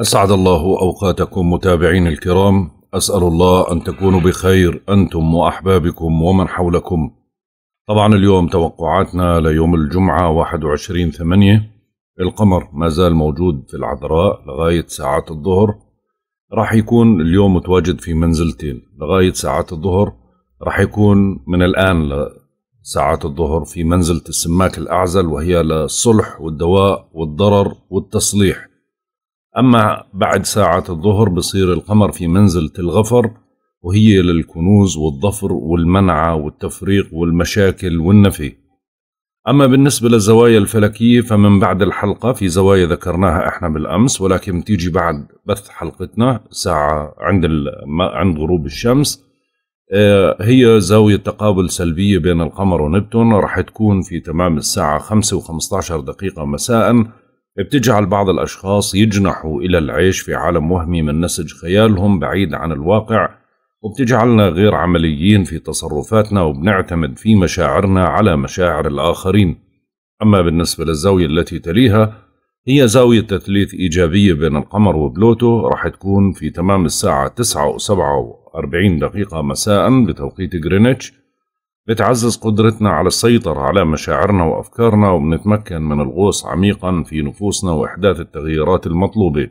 أسعد الله أوقاتكم متابعين الكرام أسأل الله أن تكونوا بخير أنتم وأحبابكم ومن حولكم طبعا اليوم توقعاتنا ليوم الجمعة 21 ثمانية القمر ما زال موجود في العذراء لغاية ساعات الظهر راح يكون اليوم متواجد في منزلتين لغاية ساعات الظهر راح يكون من الآن لساعات الظهر في منزلة السماك الأعزل وهي للصلح والدواء والضرر والتصليح أما بعد ساعة الظهر بصير القمر في منزلة الغفر وهي للكنوز والظفر والمنعة والتفريق والمشاكل والنفي أما بالنسبة للزوايا الفلكية فمن بعد الحلقة في زوايا ذكرناها إحنا بالأمس ولكن بتيجي بعد بث حلقتنا ساعة عند, عند غروب الشمس آه، هي زاوية تقابل سلبية بين القمر ونبتون رح تكون في تمام الساعة 5 و15 دقيقة مساءً بتجعل بعض الأشخاص يجنحوا إلى العيش في عالم وهمي من نسج خيالهم بعيد عن الواقع وبتجعلنا غير عمليين في تصرفاتنا وبنعتمد في مشاعرنا على مشاعر الآخرين أما بالنسبة للزاوية التي تليها هي زاوية تثليث إيجابية بين القمر وبلوتو رح تكون في تمام الساعة 9 و47 دقيقة مساء بتوقيت غرينتش بتعزز قدرتنا على السيطرة على مشاعرنا وأفكارنا وبنتمكن من الغوص عميقا في نفوسنا وإحداث التغييرات المطلوبة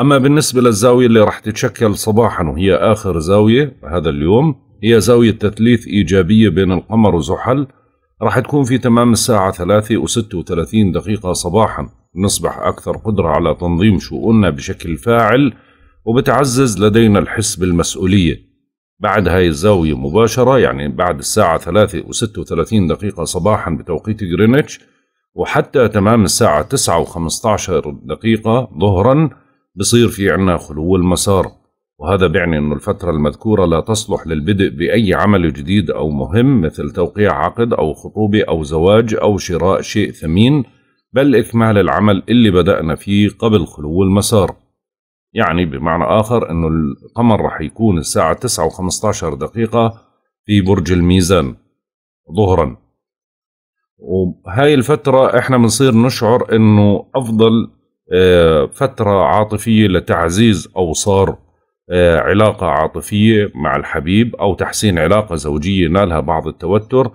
أما بالنسبة للزاوية اللي رح تتشكل صباحا وهي آخر زاوية هذا اليوم هي زاوية تثليث إيجابية بين القمر وزحل رح تكون في تمام الساعة 3 و 36 دقيقة صباحا نصبح أكثر قدرة على تنظيم شؤوننا بشكل فاعل وبتعزز لدينا الحس بالمسؤولية بعد هاي الزاوية مباشرة يعني بعد الساعة 3 و36 دقيقة صباحا بتوقيت جرينتش وحتى تمام الساعة 9 و15 دقيقة ظهرا بصير في عنا خلو المسار وهذا بيعني أن الفترة المذكورة لا تصلح للبدء بأي عمل جديد أو مهم مثل توقيع عقد أو خطوبة أو زواج أو شراء شيء ثمين بل إكمال العمل اللي بدأنا فيه قبل خلو المسار يعني بمعنى آخر أنه القمر رح يكون الساعة 9 و 15 دقيقة في برج الميزان ظهرا وهاي الفترة احنا بنصير نشعر انه افضل آه، فترة عاطفية لتعزيز اوصار آه، علاقة عاطفية مع الحبيب او تحسين علاقة زوجية نالها بعض التوتر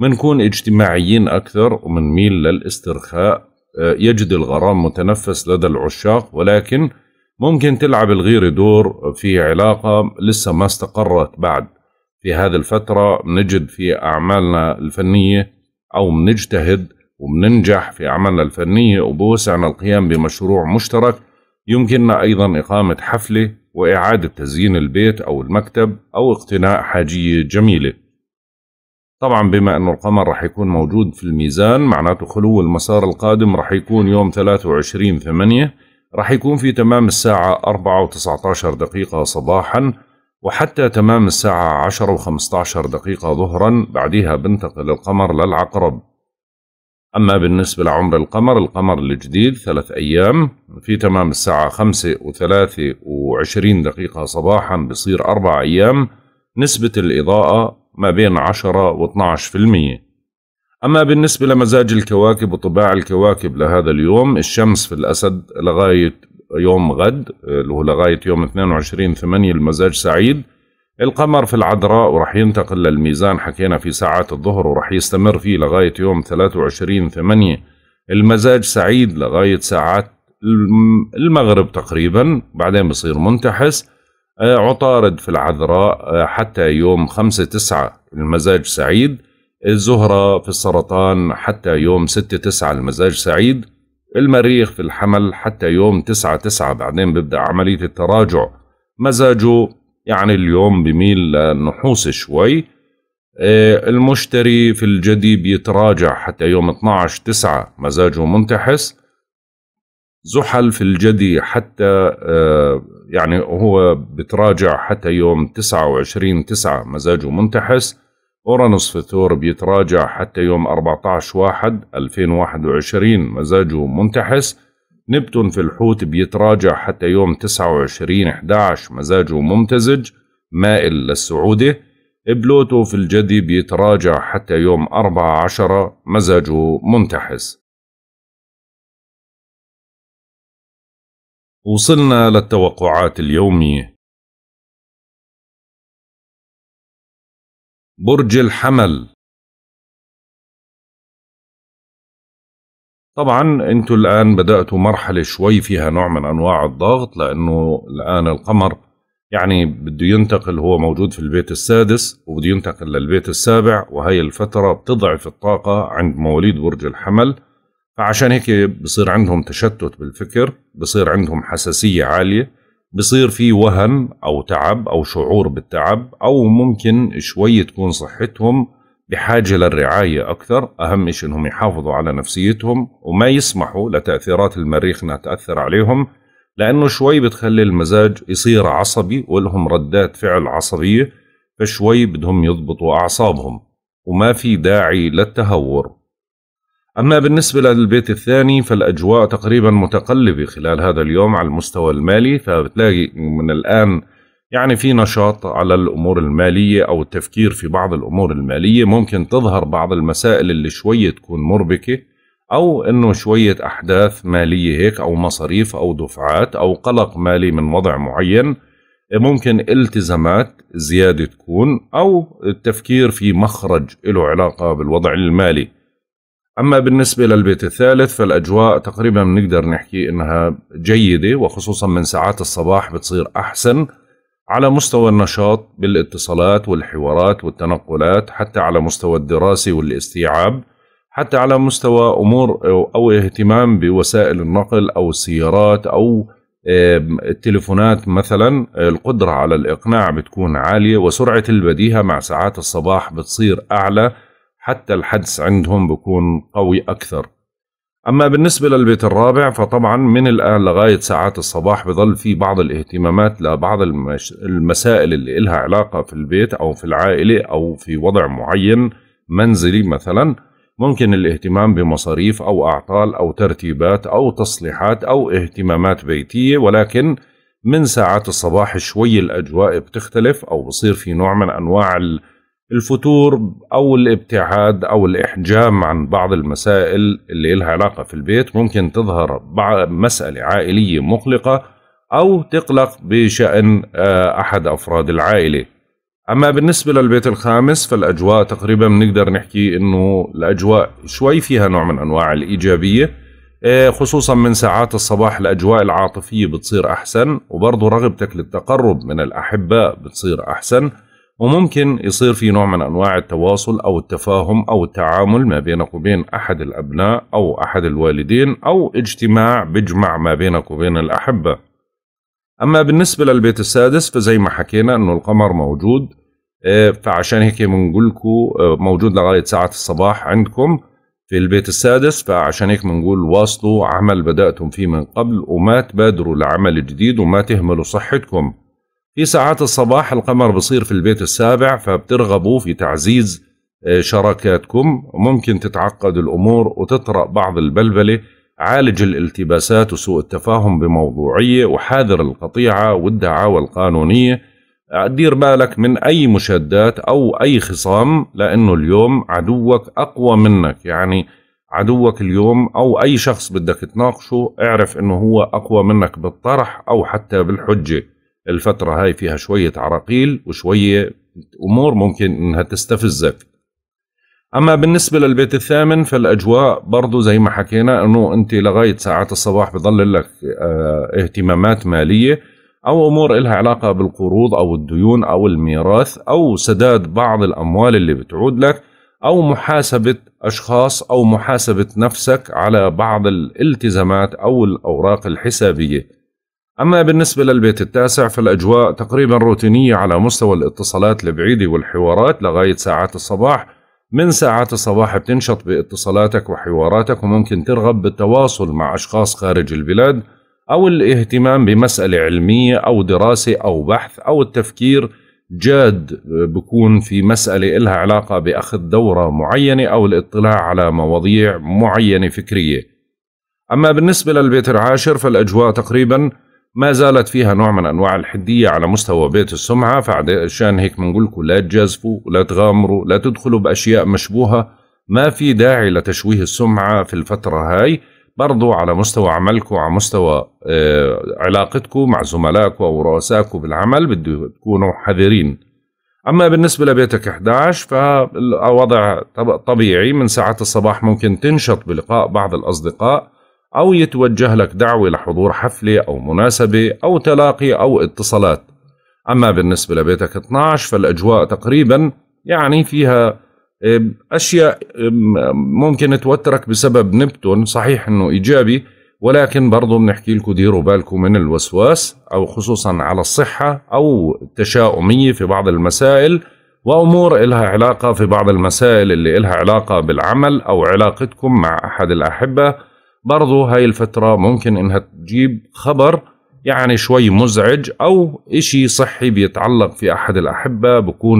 بنكون اجتماعيين اكثر ومنميل للاسترخاء آه، يجد الغرام متنفس لدى العشاق ولكن ممكن تلعب الغيرة دور في علاقة لسه ما استقرت بعد في هذه الفترة بنجد في أعمالنا الفنية أو بنجتهد وبننجح في أعمالنا الفنية وبوسعنا القيام بمشروع مشترك يمكننا أيضا إقامة حفلة وإعادة تزيين البيت أو المكتب أو اقتناء حاجية جميلة طبعا بما أنه القمر رح يكون موجود في الميزان معناته خلو المسار القادم رح يكون يوم 23 ثمانية راح يكون في تمام الساعة 4 و19 دقيقة صباحا وحتى تمام الساعة 10 و15 دقيقة ظهرا بعدها بنتقل القمر للعقرب أما بالنسبة لعمر القمر القمر الجديد ثلاث أيام في تمام الساعة 5 و3 و20 دقيقة صباحا بصير أربع أيام نسبة الإضاءة ما بين 10 و 12% أما بالنسبة لمزاج الكواكب وطباع الكواكب لهذا اليوم الشمس في الأسد لغاية يوم غد اللي هو لغاية يوم 22 ثمانية المزاج سعيد القمر في العذراء ورح ينتقل للميزان حكينا في ساعات الظهر ورح يستمر فيه لغاية يوم 23 ثمانية المزاج سعيد لغاية ساعات المغرب تقريبا بعدين بصير منتحس آه، عطارد في العذراء آه، حتى يوم 5 تسعة المزاج سعيد الزهرة في السرطان حتى يوم 6 9 المزاج سعيد المريخ في الحمل حتى يوم 9 9 بعدين بيبدأ عملية التراجع مزاجه يعني اليوم بميل للنحوس شوي آه، المشتري في الجدي بيتراجع حتى يوم 12 9 مزاجه منتحس زحل في الجدي حتى آه، يعني هو بتراجع حتى يوم 29 9 مزاجه منتحس أورانوس في الثور بيتراجع حتى يوم 14 واحد 2021 مزاجه منتحس نبتون في الحوت بيتراجع حتى يوم 29 11 مزاجه ممتزج مائل للسعودة بلوتو في الجدي بيتراجع حتى يوم 14 مزاجه منتحس وصلنا للتوقعات اليومية برج الحمل طبعا انتوا الان بداتوا مرحله شوي فيها نوع من انواع الضغط لانه الان القمر يعني بده ينتقل هو موجود في البيت السادس وبده ينتقل للبيت السابع وهي الفتره بتضعف الطاقه عند مواليد برج الحمل فعشان هيك بصير عندهم تشتت بالفكر بصير عندهم حساسيه عاليه بصير في وهم أو تعب أو شعور بالتعب أو ممكن شوي تكون صحتهم بحاجة للرعاية أكثر أهم شيء أنهم يحافظوا على نفسيتهم وما يسمحوا لتأثيرات المريخ أنها تأثر عليهم لأنه شوي بتخلي المزاج يصير عصبي ولهم ردات فعل عصبية فشوي بدهم يضبطوا أعصابهم وما في داعي للتهور أما بالنسبة للبيت الثاني فالأجواء تقريبا متقلبة خلال هذا اليوم على المستوى المالي فبتلاقي من الآن يعني في نشاط على الأمور المالية أو التفكير في بعض الأمور المالية ممكن تظهر بعض المسائل اللي شوية تكون مربكة أو أنه شوية أحداث مالية هيك أو مصاريف أو دفعات أو قلق مالي من وضع معين ممكن التزامات زيادة تكون أو التفكير في مخرج له علاقة بالوضع المالي أما بالنسبة للبيت الثالث فالأجواء تقريبا بنقدر نحكي إنها جيدة وخصوصا من ساعات الصباح بتصير أحسن على مستوى النشاط بالاتصالات والحوارات والتنقلات حتى على مستوى الدراسة والاستيعاب حتى على مستوى أمور أو اهتمام بوسائل النقل أو السيارات أو التليفونات مثلا القدرة على الإقناع بتكون عالية وسرعة البديهة مع ساعات الصباح بتصير أعلى حتى الحدس عندهم بيكون قوي أكثر أما بالنسبة للبيت الرابع فطبعا من الآن لغاية ساعات الصباح بظل في بعض الاهتمامات لبعض المش... المسائل اللي إلها علاقة في البيت أو في العائلة أو في وضع معين منزلي مثلا ممكن الاهتمام بمصاريف أو أعطال أو ترتيبات أو تصليحات أو اهتمامات بيتية ولكن من ساعات الصباح شوي الأجواء بتختلف أو بصير في نوع من أنواع ال... الفتور أو الابتعاد أو الإحجام عن بعض المسائل اللي لها علاقة في البيت ممكن تظهر مسألة عائلية مقلقة أو تقلق بشأن آه، أحد أفراد العائلة أما بالنسبة للبيت الخامس فالأجواء تقريبا بنقدر نحكي أنه الأجواء شوي فيها نوع من أنواع الإيجابية آه، خصوصا من ساعات الصباح الأجواء العاطفية بتصير أحسن وبرضه رغبتك للتقرب من الأحباء بتصير أحسن وممكن يصير في نوع من أنواع التواصل أو التفاهم أو التعامل ما بينك وبين أحد الأبناء أو أحد الوالدين أو اجتماع بيجمع ما بينك وبين الأحبة أما بالنسبة للبيت السادس فزي ما حكينا أنه القمر موجود آه، فعشان هيك منقولكو آه، موجود لغاية ساعة الصباح عندكم في البيت السادس فعشان هيك بنقول واصلوا عمل بدأتم فيه من قبل وما تبادروا لعمل جديد وما تهملوا صحتكم في ساعات الصباح القمر بصير في البيت السابع فبترغبوا في تعزيز آه، شراكاتكم ممكن تتعقد الأمور وتطرأ بعض البلبلة عالج الالتباسات وسوء التفاهم بموضوعية وحاذر القطيعة والدعاوى القانونية دير بالك من أي مشادات أو أي خصام لأنه اليوم عدوك أقوى منك يعني عدوك اليوم أو أي شخص بدك تناقشه اعرف أنه هو أقوى منك بالطرح أو حتى بالحجة الفترة هاي فيها شوية عراقيل وشوية أمور ممكن أنها تستفزك أما بالنسبة للبيت الثامن فالأجواء برضو زي ما حكينا أنه أنت لغاية ساعات الصباح بضل لك آه، اهتمامات مالية أو أمور إلها علاقة بالقروض أو الديون أو الميراث أو سداد بعض الأموال اللي بتعود لك أو محاسبة أشخاص أو محاسبة نفسك على بعض الالتزامات أو الأوراق الحسابية أما بالنسبة للبيت التاسع فالأجواء تقريبا روتينية على مستوى الاتصالات البعيدة والحوارات لغاية ساعات الصباح من ساعات الصباح بتنشط باتصالاتك وحواراتك وممكن ترغب بالتواصل مع أشخاص خارج البلاد أو الاهتمام بمسألة علمية أو دراسة أو بحث أو التفكير جاد بكون في مسألة إلها علاقة بأخذ دورة معينة أو الاطلاع على مواضيع معينة فكرية أما بالنسبة للبيت العاشر فالأجواء تقريباً ما زالت فيها نوع من أنواع الحدية على مستوى بيت السمعة فعشان هيك بنقول لكم لا تجازفوا ولا تغامروا لا تدخلوا بأشياء مشبوهة ما في داعي لتشويه السمعة في الفترة هاي برضو على مستوى عملكم على مستوى آه، علاقتكم مع زملائكم أو رؤسائكم بالعمل بده تكونوا حذرين أما بالنسبة لبيتك 11 فالوضع طبيعي من ساعات الصباح ممكن تنشط بلقاء بعض الأصدقاء أو يتوجه لك دعوة لحضور حفلة أو مناسبة أو تلاقي أو اتصالات أما بالنسبة لبيتك 12 فالأجواء تقريبا يعني فيها أشياء ممكن توترك بسبب نبتون صحيح أنه إيجابي ولكن برضو بنحكي لكم ديروا بالكم من الوسواس أو خصوصا على الصحة أو التشاؤمية في بعض المسائل وأمور إلها علاقة في بعض المسائل اللي إلها علاقة بالعمل أو علاقتكم مع أحد الأحبة برضو هاي الفترة ممكن انها تجيب خبر يعني شوي مزعج او اشي صحي بيتعلق في احد الاحبة بكون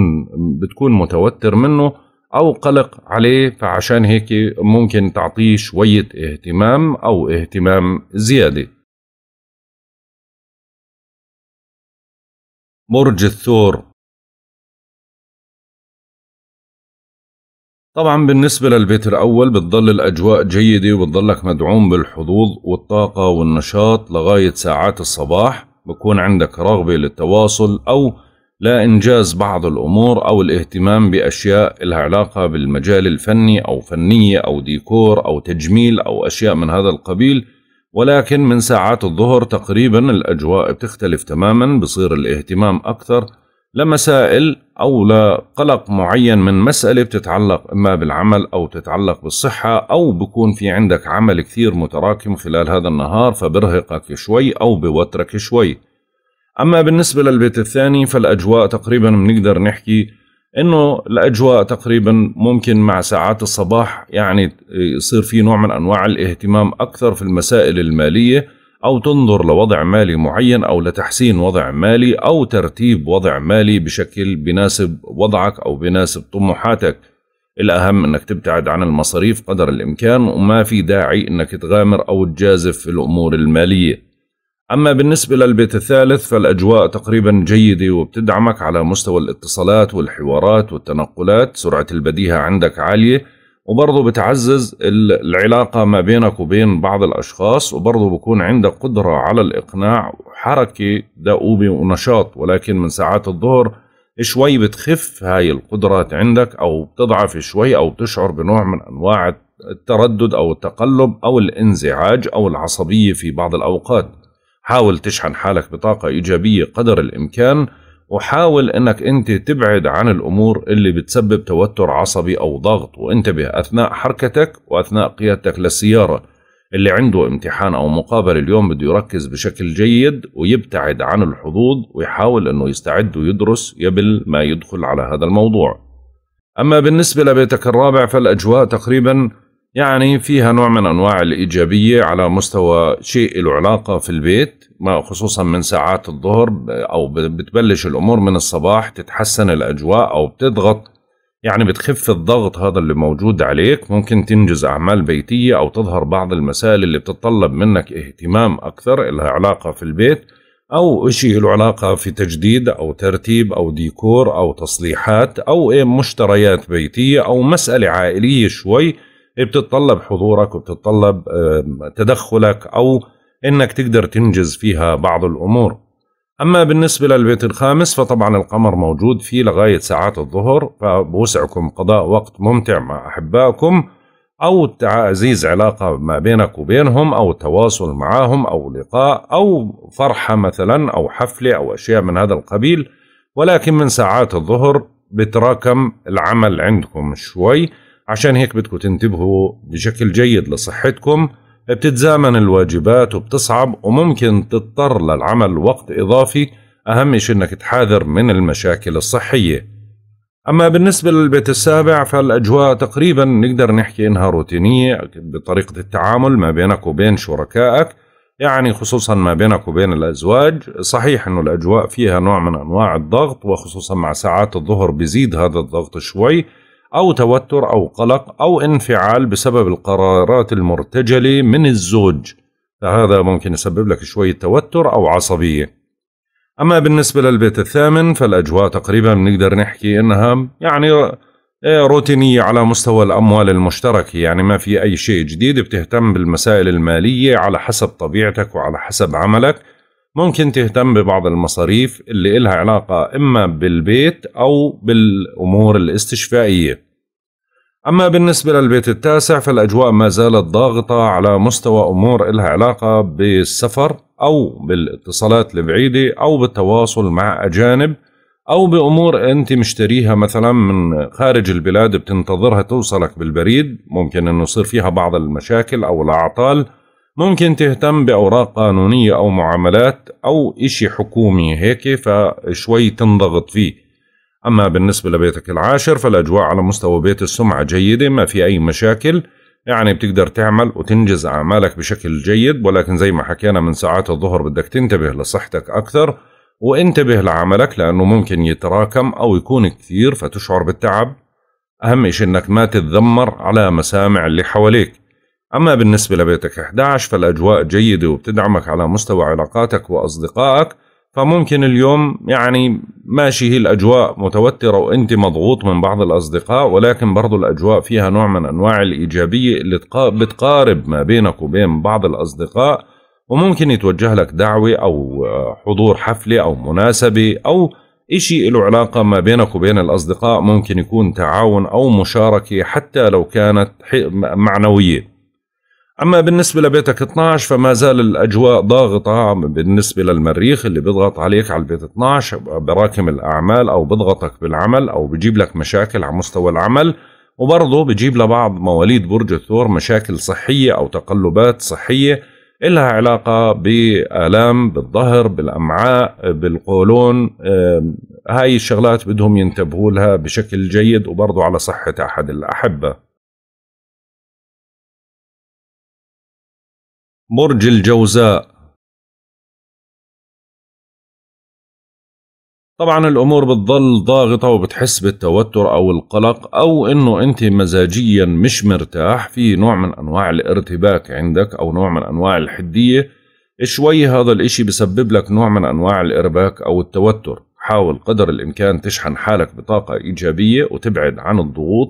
بتكون متوتر منه او قلق عليه فعشان هيك ممكن تعطيه شوية اهتمام او اهتمام زيادة برج الثور طبعا بالنسبة للبيت الأول بتضل الأجواء جيدة وبتضلك مدعوم بالحظوظ والطاقة والنشاط لغاية ساعات الصباح بكون عندك رغبة للتواصل أو لإنجاز بعض الأمور أو الاهتمام بأشياء لها علاقة بالمجال الفني أو فنية أو ديكور أو تجميل أو أشياء من هذا القبيل ولكن من ساعات الظهر تقريبا الأجواء بتختلف تماما بصير الاهتمام أكثر لمسائل أو لقلق معين من مسألة بتتعلق إما بالعمل أو تتعلق بالصحة أو بكون في عندك عمل كثير متراكم خلال هذا النهار فبرهقك شوي أو بوترك شوي أما بالنسبة للبيت الثاني فالأجواء تقريبا بنقدر نحكي إنه الأجواء تقريبا ممكن مع ساعات الصباح يعني يصير في نوع من أنواع الاهتمام أكثر في المسائل المالية أو تنظر لوضع مالي معين أو لتحسين وضع مالي أو ترتيب وضع مالي بشكل بناسب وضعك أو بناسب طموحاتك الأهم أنك تبتعد عن المصاريف قدر الإمكان وما في داعي أنك تغامر أو تجازف في الأمور المالية أما بالنسبة للبيت الثالث فالأجواء تقريبا جيدة وبتدعمك على مستوى الاتصالات والحوارات والتنقلات سرعة البديهة عندك عالية وبرضه بتعزز العلاقة ما بينك وبين بعض الأشخاص وبرضه بكون عندك قدرة على الإقناع وحركة دؤوبة ونشاط ولكن من ساعات الظهر شوي بتخف هاي القدرات عندك أو بتضعف شوي أو بتشعر بنوع من أنواع التردد أو التقلب أو الانزعاج أو العصبية في بعض الأوقات حاول تشحن حالك بطاقة إيجابية قدر الإمكان وحاول انك انت تبعد عن الامور اللي بتسبب توتر عصبي او ضغط وانتبه اثناء حركتك واثناء قيادتك للسياره اللي عنده امتحان او مقابله اليوم بده يركز بشكل جيد ويبتعد عن الحظوظ ويحاول انه يستعد ويدرس قبل ما يدخل على هذا الموضوع اما بالنسبه لبيتك الرابع فالاجواء تقريبا يعني فيها نوع من أنواع الإيجابية على مستوى شيء له علاقة في البيت ما خصوصا من ساعات الظهر أو بتبلش الأمور من الصباح تتحسن الأجواء أو بتضغط يعني بتخف الضغط هذا اللي موجود عليك ممكن تنجز أعمال بيتية أو تظهر بعض المسائل اللي بتتطلب منك اهتمام أكثر إلها علاقة في البيت أو شيء له علاقة في تجديد أو ترتيب أو ديكور أو تصليحات أو إيه، مشتريات بيتية أو مسألة عائلية شوي إيه، بتتطلب حضورك وبتتطلب تدخلك او انك تقدر تنجز فيها بعض الامور اما بالنسبه للبيت الخامس فطبعا القمر موجود فيه لغايه ساعات الظهر فبوسعكم قضاء وقت ممتع مع احبائكم او تعزيز علاقه ما بينك وبينهم او تواصل معهم او لقاء او فرحه مثلا او حفله او اشياء من هذا القبيل ولكن من ساعات الظهر بتراكم العمل عندكم شوي عشان هيك بدكم تنتبهوا بشكل جيد لصحتكم بتتزامن الواجبات وبتصعب وممكن تضطر للعمل وقت إضافي أهم شيء أنك تحاذر من المشاكل الصحية أما بالنسبة للبيت السابع فالأجواء تقريبا نقدر نحكي إنها روتينية بطريقة التعامل ما بينك وبين شركائك يعني خصوصا ما بينك وبين الأزواج صحيح أنه الأجواء فيها نوع من أنواع الضغط وخصوصا مع ساعات الظهر بيزيد هذا الضغط شوي أو توتر أو قلق أو انفعال بسبب القرارات المرتجلة من الزوج فهذا ممكن يسبب لك شوية توتر أو عصبية أما بالنسبة للبيت الثامن فالأجواء تقريبا بنقدر نحكي إنها يعني إيه، روتينية على مستوى الأموال المشتركة يعني ما في أي شيء جديد بتهتم بالمسائل المالية على حسب طبيعتك وعلى حسب عملك ممكن تهتم ببعض المصاريف اللي إلها علاقة إما بالبيت أو بالأمور الاستشفائية أما بالنسبة للبيت التاسع فالأجواء ما زالت ضاغطة على مستوى أمور إلها علاقة بالسفر أو بالاتصالات البعيدة أو بالتواصل مع أجانب أو بأمور أنت مشتريها مثلا من خارج البلاد بتنتظرها توصلك بالبريد ممكن أنه يصير فيها بعض المشاكل أو الأعطال ممكن تهتم بأوراق قانونية أو معاملات أو إشي حكومي هيك فشوي تنضغط فيه أما بالنسبة لبيتك العاشر فالأجواء على مستوى بيت السمعة جيدة ما في أي مشاكل يعني بتقدر تعمل وتنجز أعمالك بشكل جيد ولكن زي ما حكينا من ساعات الظهر بدك تنتبه لصحتك أكثر وانتبه لعملك لأنه ممكن يتراكم أو يكون كثير فتشعر بالتعب أهم شيء أنك ما تتذمر على مسامع اللي حواليك أما بالنسبة لبيتك 11 فالأجواء جيدة وبتدعمك على مستوى علاقاتك وأصدقائك فممكن اليوم يعني ماشي هي الأجواء متوترة وأنت مضغوط من بعض الأصدقاء ولكن برضو الأجواء فيها نوع من أنواع الإيجابية اللي بتقارب ما بينك وبين بعض الأصدقاء وممكن يتوجه لك دعوة أو حضور حفلة أو مناسبة أو إشي له علاقة ما بينك وبين الأصدقاء ممكن يكون تعاون أو مشاركة حتى لو كانت معنوية أما بالنسبة لبيتك 12 فما زال الأجواء ضاغطة بالنسبة للمريخ اللي بيضغط عليك على البيت 12 براكم الأعمال أو بضغطك بالعمل أو بجيب لك مشاكل على مستوى العمل وبرضه بجيب لبعض مواليد برج الثور مشاكل صحية أو تقلبات صحية إلها علاقة بآلام بالظهر بالأمعاء بالقولون هاي الشغلات بدهم ينتبهوا لها بشكل جيد وبرضه على صحة أحد الأحبة برج الجوزاء طبعا الامور بتضل ضاغطه وبتحس بالتوتر او القلق او انه انت مزاجيا مش مرتاح في نوع من انواع الارتباك عندك او نوع من انواع الحديه شوي هذا الاشي بسبب لك نوع من انواع الارباك او التوتر حاول قدر الامكان تشحن حالك بطاقه ايجابيه وتبعد عن الضغوط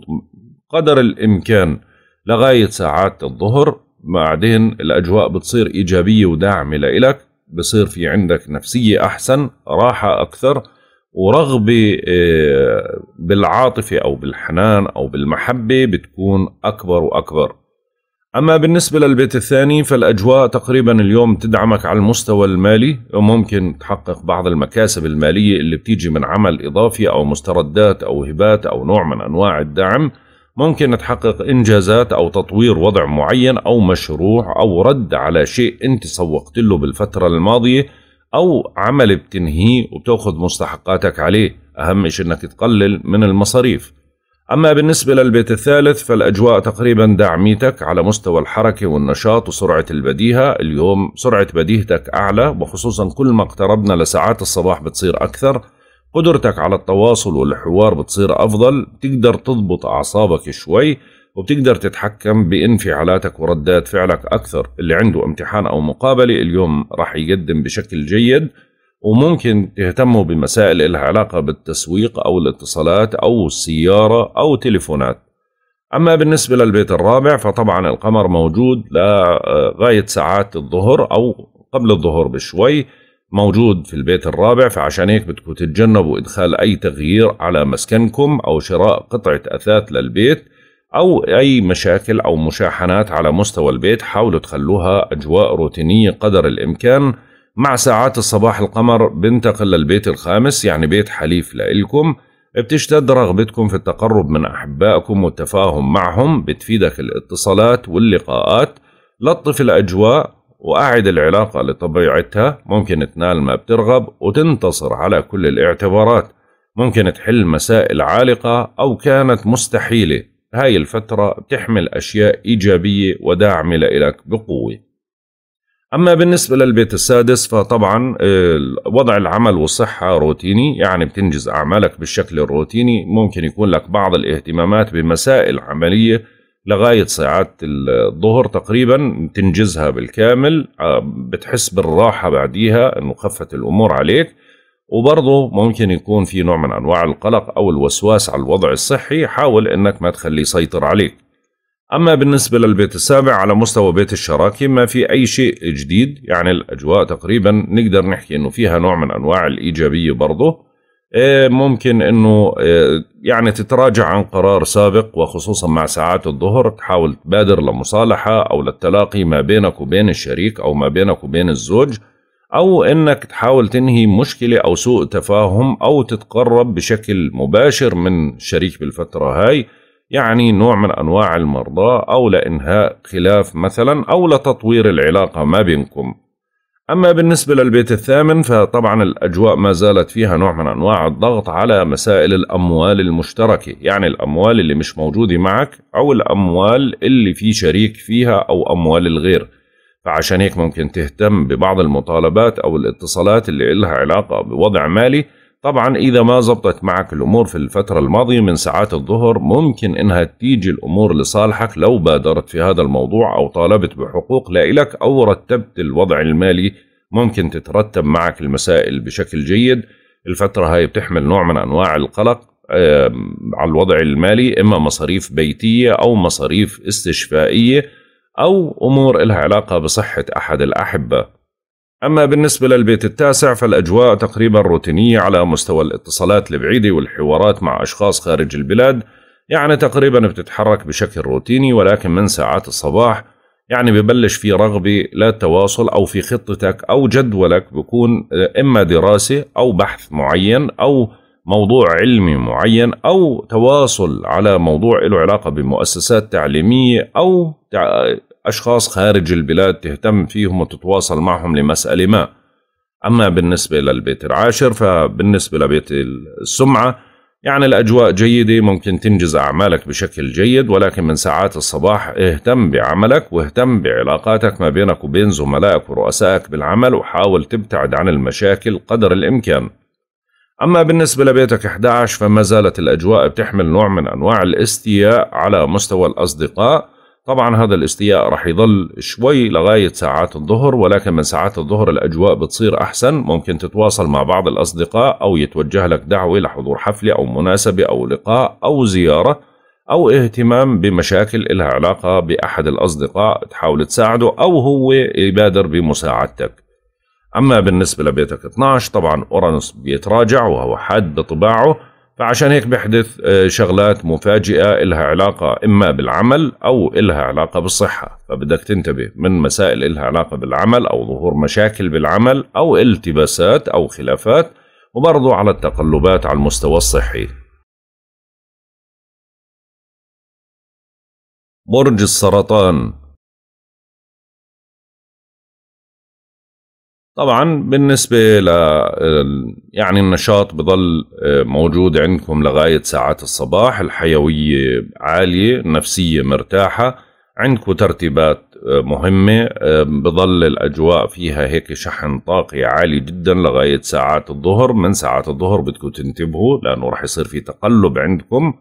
قدر الامكان لغايه ساعات الظهر بعدين الأجواء بتصير إيجابية وداعمة لإلك بصير في عندك نفسية أحسن راحة أكثر ورغبة آه، بالعاطفة أو بالحنان أو بالمحبة بتكون أكبر وأكبر أما بالنسبة للبيت الثاني فالأجواء تقريبا اليوم تدعمك على المستوى المالي وممكن تحقق بعض المكاسب المالية اللي بتيجي من عمل إضافي أو مستردات أو هبات أو نوع من أنواع الدعم ممكن تحقق إنجازات أو تطوير وضع معين أو مشروع أو رد على شيء أنت سوقت له بالفترة الماضية أو عمل بتنهيه وبتأخذ مستحقاتك عليه أهم شيء أنك تقلل من المصاريف أما بالنسبة للبيت الثالث فالأجواء تقريبا داعميتك على مستوى الحركة والنشاط وسرعة البديهة اليوم سرعة بديهتك أعلى وخصوصا كل ما اقتربنا لساعات الصباح بتصير أكثر قدرتك على التواصل والحوار بتصير أفضل بتقدر تضبط أعصابك شوي وبتقدر تتحكم بانفعالاتك وردات فعلك أكثر اللي عنده امتحان أو مقابلة اليوم راح يقدم بشكل جيد وممكن تهتموا بمسائل إلها علاقة بالتسويق أو الاتصالات أو السيارة أو تليفونات أما بالنسبة للبيت الرابع فطبعا القمر موجود لغاية آه، ساعات الظهر أو قبل الظهر بشوي موجود في البيت الرابع فعشان هيك بدكم تتجنبوا إدخال أي تغيير على مسكنكم أو شراء قطعة أثاث للبيت أو أي مشاكل أو مشاحنات على مستوى البيت حاولوا تخلوها أجواء روتينية قدر الإمكان مع ساعات الصباح القمر بنتقل للبيت الخامس يعني بيت حليف لإلكم بتشتد رغبتكم في التقرب من أحبائكم والتفاهم معهم بتفيدك الاتصالات واللقاءات لطف الأجواء وأعد العلاقة لطبيعتها ممكن تنال ما بترغب وتنتصر على كل الاعتبارات ممكن تحل مسائل عالقة أو كانت مستحيلة هاي الفترة بتحمل أشياء إيجابية وداعمة لإلك بقوة أما بالنسبة للبيت السادس فطبعا آه، وضع العمل والصحة روتيني يعني بتنجز أعمالك بالشكل الروتيني ممكن يكون لك بعض الاهتمامات بمسائل عملية لغايه ساعات الظهر تقريبا تنجزها بالكامل آه، بتحس بالراحه بعديها انه خفت الامور عليك وبرضه ممكن يكون في نوع من انواع القلق او الوسواس على الوضع الصحي حاول انك ما تخليه يسيطر عليك أما بالنسبة للبيت السابع على مستوى بيت الشراكة ما في أي شيء جديد يعني الأجواء تقريبا نقدر نحكي أنه فيها نوع من أنواع الإيجابية برضه إيه، ممكن انه إيه، يعني تتراجع عن قرار سابق وخصوصا مع ساعات الظهر تحاول تبادر لمصالحه او للتلاقي ما بينك وبين الشريك او ما بينك وبين الزوج او انك تحاول تنهي مشكله او سوء تفاهم او تتقرب بشكل مباشر من الشريك بالفتره هاي يعني نوع من انواع المرضى او لانهاء خلاف مثلا او لتطوير العلاقه ما بينكم أما بالنسبة للبيت الثامن فطبعا الأجواء ما زالت فيها نوع من أنواع الضغط على مسائل الأموال المشتركة يعني الأموال اللي مش موجودة معك أو الأموال اللي في شريك فيها أو أموال الغير فعشان هيك ممكن تهتم ببعض المطالبات أو الاتصالات اللي إلها علاقة بوضع مالي طبعا إذا ما زبطت معك الأمور في الفترة الماضية من ساعات الظهر ممكن إنها تيجي الأمور لصالحك لو بادرت في هذا الموضوع أو طالبت بحقوق لإلك أو رتبت الوضع المالي ممكن تترتب معك المسائل بشكل جيد الفترة هاي بتحمل نوع من أنواع القلق على الوضع المالي إما مصاريف بيتية أو مصاريف استشفائية أو أمور لها علاقة بصحة أحد الأحبة أما بالنسبة للبيت التاسع فالأجواء تقريبا روتينية على مستوى الاتصالات البعيدة والحوارات مع أشخاص خارج البلاد يعني تقريبا بتتحرك بشكل روتيني ولكن من ساعات الصباح يعني ببلش في رغبة للتواصل أو في خطتك أو جدولك بكون آه، إما دراسة أو بحث معين أو موضوع علمي معين أو تواصل على موضوع له علاقة بمؤسسات تعليمية أو أشخاص خارج البلاد تهتم فيهم وتتواصل معهم لمسألة ما أما بالنسبة للبيت العاشر فبالنسبة لبيت السمعة يعني الأجواء جيدة ممكن تنجز أعمالك بشكل جيد ولكن من ساعات الصباح اهتم بعملك واهتم بعلاقاتك ما بينك وبين زملائك ورؤسائك بالعمل وحاول تبتعد عن المشاكل قدر الإمكان أما بالنسبة لبيتك 11 فما زالت الأجواء بتحمل نوع من أنواع الاستياء على مستوى الأصدقاء طبعا هذا الاستياء راح يظل شوي لغاية ساعات الظهر ولكن من ساعات الظهر الأجواء بتصير أحسن ممكن تتواصل مع بعض الأصدقاء أو يتوجه لك دعوة لحضور حفلة أو مناسبة أو لقاء أو زيارة أو اهتمام بمشاكل إلها علاقة بأحد الأصدقاء تحاول تساعده أو هو يبادر بمساعدتك أما بالنسبة لبيتك 12 طبعا أورانوس بيتراجع وهو حاد بطباعه فعشان هيك بيحدث آه، شغلات مفاجئة إلها علاقة إما بالعمل أو إلها علاقة بالصحة فبدك تنتبه من مسائل إلها علاقة بالعمل أو ظهور مشاكل بالعمل أو التباسات أو خلافات وبرضو على التقلبات على المستوى الصحي برج السرطان طبعا بالنسبة ل يعني النشاط بضل آه، موجود عندكم لغاية ساعات الصباح الحيوية عالية النفسية مرتاحة عندكم ترتيبات آه، مهمة آه، بضل الأجواء فيها هيك شحن طاقي عالي جدا لغاية ساعات الظهر من ساعات الظهر بدكم تنتبهوا لأنه رح يصير في تقلب عندكم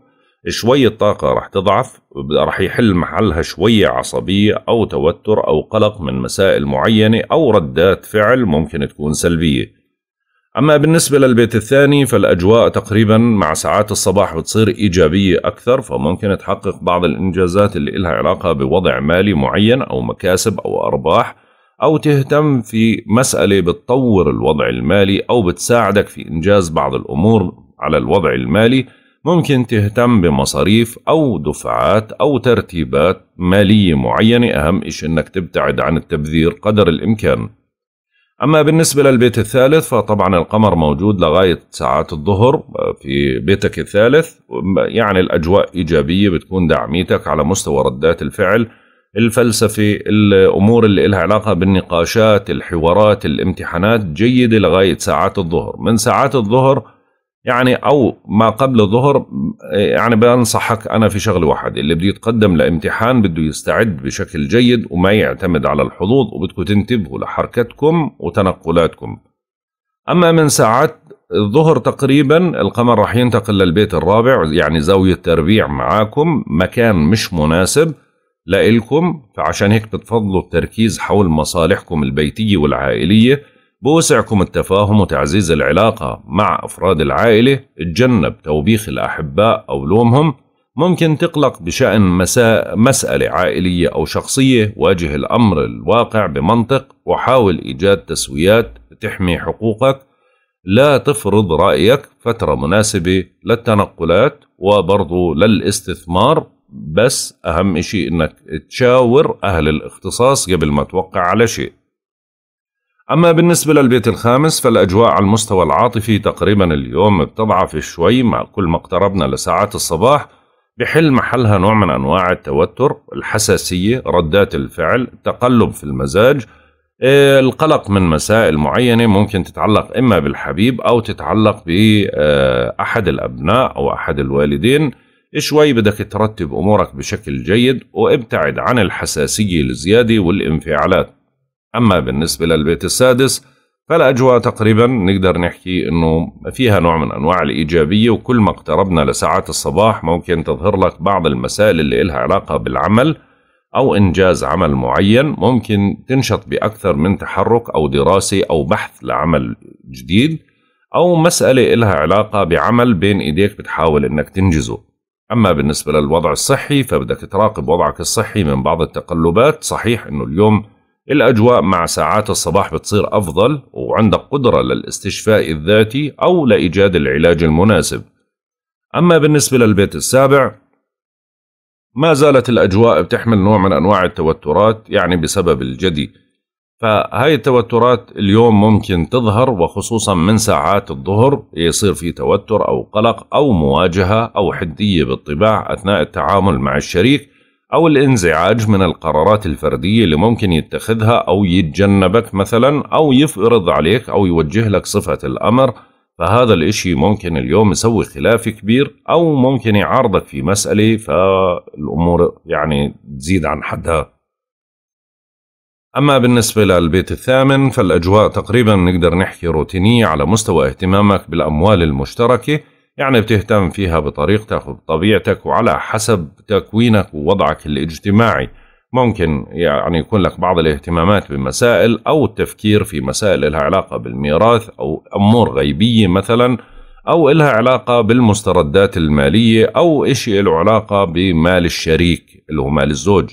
شوية طاقة راح تضعف راح يحل محلها شوية عصبية أو توتر أو قلق من مسائل معينة أو ردات فعل ممكن تكون سلبية أما بالنسبة للبيت الثاني فالأجواء تقريبا مع ساعات الصباح بتصير إيجابية أكثر فممكن تحقق بعض الإنجازات اللي إلها علاقة بوضع مالي معين أو مكاسب أو أرباح أو تهتم في مسألة بتطور الوضع المالي أو بتساعدك في إنجاز بعض الأمور على الوضع المالي ممكن تهتم بمصاريف أو دفعات أو ترتيبات مالية معينة أهم إشي أنك تبتعد عن التبذير قدر الإمكان أما بالنسبة للبيت الثالث فطبعا القمر موجود لغاية ساعات الظهر آه، في بيتك الثالث يعني الأجواء إيجابية بتكون دعميتك على مستوى ردات الفعل الفلسفة الأمور اللي إلها علاقة بالنقاشات الحوارات الامتحانات جيدة لغاية ساعات الظهر من ساعات الظهر يعني او ما قبل الظهر يعني بنصحك انا في شغله واحد اللي بده يتقدم لامتحان بده يستعد بشكل جيد وما يعتمد على الحظوظ وبدكم تنتبهوا لحركتكم وتنقلاتكم اما من ساعات الظهر تقريبا القمر راح ينتقل للبيت الرابع يعني زاوية تربيع معاكم مكان مش مناسب لإلكم فعشان هيك بتفضلوا التركيز حول مصالحكم البيتية والعائلية بوسعكم التفاهم وتعزيز العلاقة مع أفراد العائلة اتجنب توبيخ الأحباء أو لومهم ممكن تقلق بشأن مساء مسألة عائلية أو شخصية واجه الأمر الواقع بمنطق وحاول إيجاد تسويات تحمي حقوقك لا تفرض رأيك فترة مناسبة للتنقلات وبرضو للاستثمار بس أهم شيء أنك تشاور أهل الاختصاص قبل ما توقع على شيء أما بالنسبة للبيت الخامس فالأجواء على المستوى العاطفي تقريبا اليوم بتضعف شوي مع كل ما اقتربنا لساعات الصباح بحل محلها نوع من أنواع التوتر الحساسية ردات الفعل تقلب في المزاج آه، القلق من مسائل معينة ممكن تتعلق إما بالحبيب أو تتعلق بأحد آه، الأبناء أو أحد الوالدين شوي بدك ترتب أمورك بشكل جيد وابتعد عن الحساسية الزيادة والانفعالات أما بالنسبة للبيت السادس فالأجواء تقريبا نقدر نحكي أنه فيها نوع من أنواع الإيجابية وكل ما اقتربنا لساعات الصباح ممكن تظهر لك بعض المسائل اللي إلها علاقة بالعمل أو إنجاز عمل معين ممكن تنشط بأكثر من تحرك أو دراسة أو بحث لعمل جديد أو مسألة إلها علاقة بعمل بين إيديك بتحاول إنك تنجزه أما بالنسبة للوضع الصحي فبدك تراقب وضعك الصحي من بعض التقلبات صحيح إنه اليوم الأجواء مع ساعات الصباح بتصير أفضل وعندك قدرة للاستشفاء الذاتي أو لإيجاد العلاج المناسب أما بالنسبة للبيت السابع ما زالت الأجواء بتحمل نوع من أنواع التوترات يعني بسبب الجدي فهاي التوترات اليوم ممكن تظهر وخصوصا من ساعات الظهر يصير في توتر أو قلق أو مواجهة أو حدية بالطباع أثناء التعامل مع الشريك أو الانزعاج من القرارات الفردية اللي ممكن يتخذها أو يتجنبك مثلا أو يفرض عليك أو يوجه لك صفة الأمر فهذا الإشي ممكن اليوم يسوي خلاف كبير أو ممكن يعارضك في مسألة فالأمور يعني تزيد عن حدها أما بالنسبة للبيت الثامن فالأجواء تقريبا نقدر نحكي روتينية على مستوى اهتمامك بالأموال المشتركة يعني بتهتم فيها بطريقتك وبطبيعتك وعلى حسب تكوينك ووضعك الاجتماعي ممكن يعني يكون لك بعض الاهتمامات بمسائل أو التفكير في مسائل لها علاقة بالميراث أو أمور غيبية مثلا أو لها علاقة بالمستردات المالية أو إشي له علاقة بمال الشريك اللي هو مال الزوج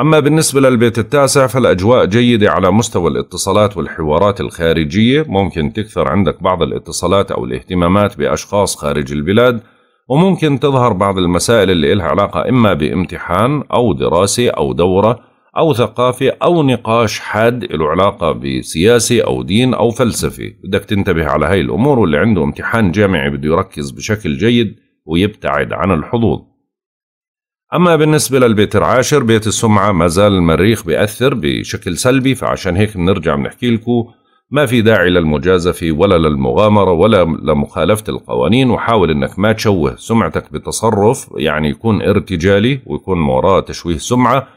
أما بالنسبة للبيت التاسع فالأجواء جيدة على مستوى الاتصالات والحوارات الخارجية ممكن تكثر عندك بعض الاتصالات أو الاهتمامات بأشخاص خارج البلاد وممكن تظهر بعض المسائل اللي إلها علاقة إما بامتحان أو دراسة أو دورة أو ثقافة أو نقاش حاد له علاقة بسياسة أو دين أو فلسفة بدك تنتبه على هاي الأمور واللي عنده امتحان جامعي بده يركز بشكل جيد ويبتعد عن الحظوظ أما بالنسبة للبيت العاشر بيت السمعة ما زال المريخ بيأثر بشكل سلبي فعشان هيك بنرجع بنحكي لكم ما في داعي للمجازفة ولا للمغامرة ولا لمخالفة القوانين وحاول انك ما تشوه سمعتك بتصرف يعني يكون ارتجالي ويكون وراه تشويه سمعة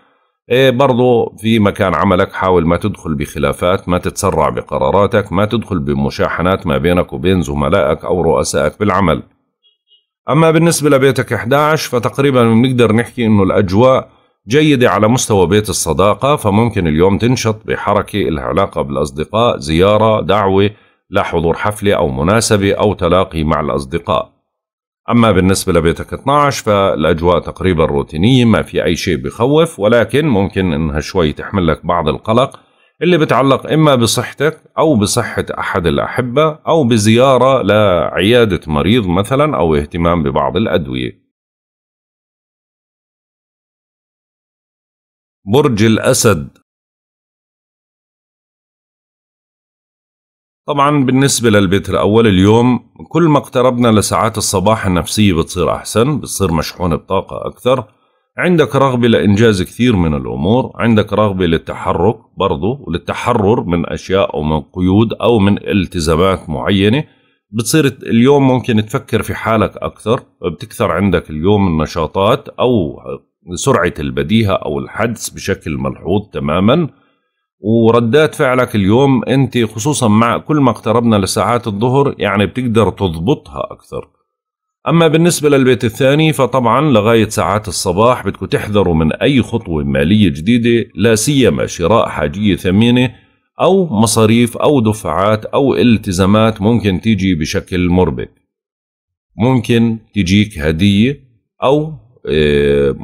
إيه برضو في مكان عملك حاول ما تدخل بخلافات ما تتسرع بقراراتك ما تدخل بمشاحنات ما بينك وبين زملائك أو رؤسائك بالعمل أما بالنسبة لبيتك 11 فتقريبا بنقدر نحكي إنه الأجواء جيدة على مستوى بيت الصداقة فممكن اليوم تنشط بحركة لها علاقة بالأصدقاء زيارة دعوة لحضور حفلة أو مناسبة أو تلاقي مع الأصدقاء أما بالنسبة لبيتك 12 فالأجواء تقريبا روتينية ما في أي شيء بخوف ولكن ممكن إنها شوي تحمل لك بعض القلق اللي بتعلق إما بصحتك أو بصحة أحد الأحبة أو بزيارة لعيادة مريض مثلا أو اهتمام ببعض الأدوية برج الأسد طبعا بالنسبة للبيت الأول اليوم كل ما اقتربنا لساعات الصباح النفسية بتصير أحسن بتصير مشحونة بطاقة أكثر عندك رغبة لإنجاز كثير من الأمور عندك رغبة للتحرك برضو وللتحرر من أشياء أو من قيود أو من التزامات معينة بتصير اليوم ممكن تفكر في حالك أكثر بتكثر عندك اليوم النشاطات أو سرعة البديهة أو الحدس بشكل ملحوظ تماما وردات فعلك اليوم أنت خصوصا مع كل ما اقتربنا لساعات الظهر يعني بتقدر تضبطها أكثر أما بالنسبة للبيت الثاني فطبعا لغاية ساعات الصباح بدكم تحذروا من أي خطوة مالية جديدة لا سيما شراء حاجية ثمينة أو مصاريف أو دفعات أو التزامات ممكن تيجي بشكل مربك ممكن تجيك هدية أو آه،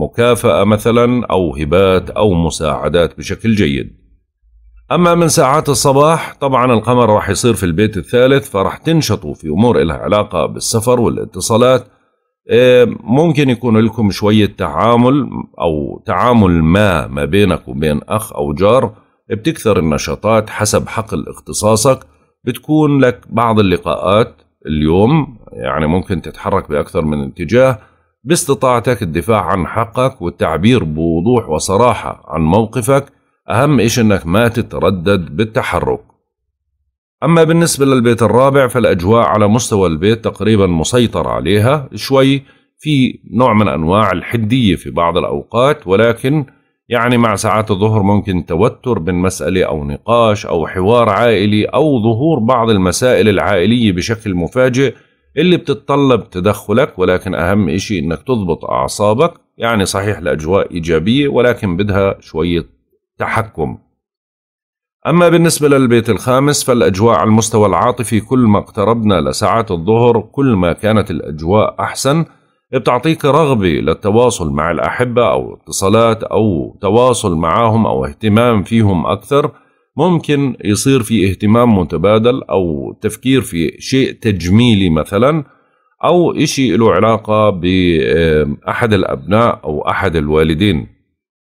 مكافأة مثلا أو هبات أو مساعدات بشكل جيد أما من ساعات الصباح طبعا القمر راح يصير في البيت الثالث فراح تنشطوا في أمور إلها علاقة بالسفر والاتصالات إيه، ممكن يكون لكم شوية تعامل أو تعامل ما ما بينك وبين أخ أو جار بتكثر النشاطات حسب حقل اختصاصك بتكون لك بعض اللقاءات اليوم يعني ممكن تتحرك بأكثر من اتجاه باستطاعتك الدفاع عن حقك والتعبير بوضوح وصراحة عن موقفك أهم إيش إنك ما تتردد بالتحرك أما بالنسبة للبيت الرابع فالأجواء على مستوى البيت تقريبا مسيطر عليها شوي في نوع من أنواع الحدية في بعض الأوقات ولكن يعني مع ساعات الظهر ممكن توتر من مسألة أو نقاش أو حوار عائلي أو ظهور بعض المسائل العائلية بشكل مفاجئ اللي بتتطلب تدخلك ولكن أهم إشي إنك تضبط أعصابك يعني صحيح الأجواء إيجابية ولكن بدها شوية تحكم أما بالنسبة للبيت الخامس فالأجواء على المستوى العاطفي كل ما اقتربنا لساعات الظهر كل ما كانت الأجواء أحسن بتعطيك رغبة للتواصل مع الأحبة أو اتصالات أو تواصل معهم أو اهتمام فيهم أكثر ممكن يصير في اهتمام متبادل أو تفكير في شيء تجميلي مثلا أو إشي له علاقة بأحد الأبناء أو أحد الوالدين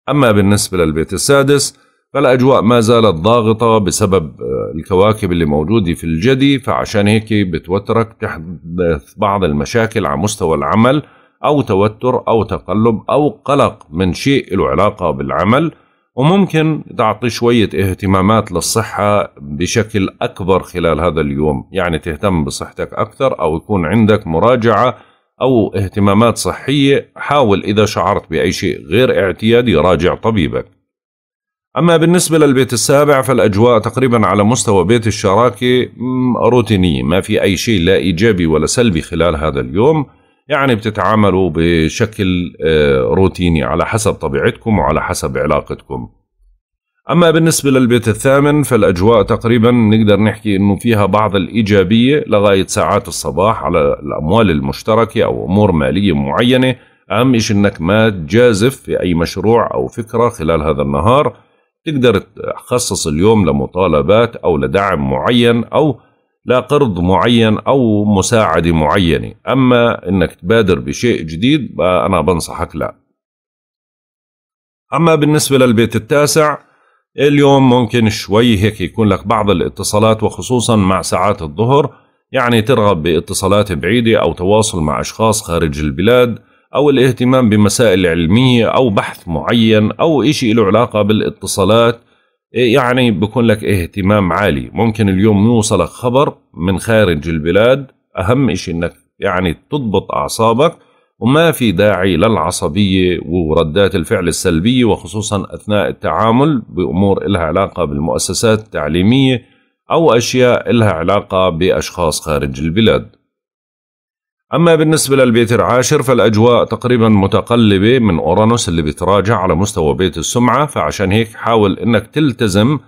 أما بالنسبة للبيت السادس فالأجواء ما زالت ضاغطة بسبب آه، الكواكب اللي موجودة في الجدي فعشان هيك بتوترك تحدث بعض المشاكل على مستوى العمل أو توتر أو تقلب أو قلق من شيء له علاقة بالعمل وممكن تعطي شوية اهتمامات للصحة بشكل أكبر خلال هذا اليوم يعني تهتم بصحتك أكثر أو يكون عندك مراجعة أو اهتمامات صحية حاول إذا شعرت بأي شيء غير اعتيادي راجع طبيبك أما بالنسبة للبيت السابع فالأجواء تقريبا على مستوى بيت الشراكة روتينية ما في أي شيء لا إيجابي ولا سلبي خلال هذا اليوم يعني بتتعاملوا بشكل آه، روتيني على حسب طبيعتكم وعلى حسب علاقتكم أما بالنسبة للبيت الثامن فالأجواء تقريبا نقدر نحكي أنه فيها بعض الإيجابية لغاية ساعات الصباح على الأموال المشتركة أو أمور مالية معينة أهم شيء أنك ما تجازف في أي مشروع أو فكرة خلال هذا النهار تقدر تخصص اليوم لمطالبات أو لدعم معين أو لقرض معين أو مساعدة معينة أما أنك تبادر بشيء جديد أنا بنصحك لا أما بالنسبة للبيت التاسع اليوم ممكن شوي هيك يكون لك بعض الاتصالات وخصوصا مع ساعات الظهر يعني ترغب باتصالات بعيدة أو تواصل مع أشخاص خارج البلاد أو الاهتمام بمسائل علمية أو بحث معين أو إشي له علاقة بالاتصالات يعني بكون لك اهتمام عالي ممكن اليوم يوصلك خبر من خارج البلاد أهم إشي أنك يعني تضبط أعصابك وما في داعي للعصبية وردات الفعل السلبية وخصوصا أثناء التعامل بأمور إلها علاقة بالمؤسسات التعليمية أو أشياء إلها علاقة بأشخاص خارج البلاد أما بالنسبة للبيت العاشر فالأجواء تقريبا متقلبة من أورانوس اللي بتراجع على مستوى بيت السمعة فعشان هيك حاول أنك تلتزم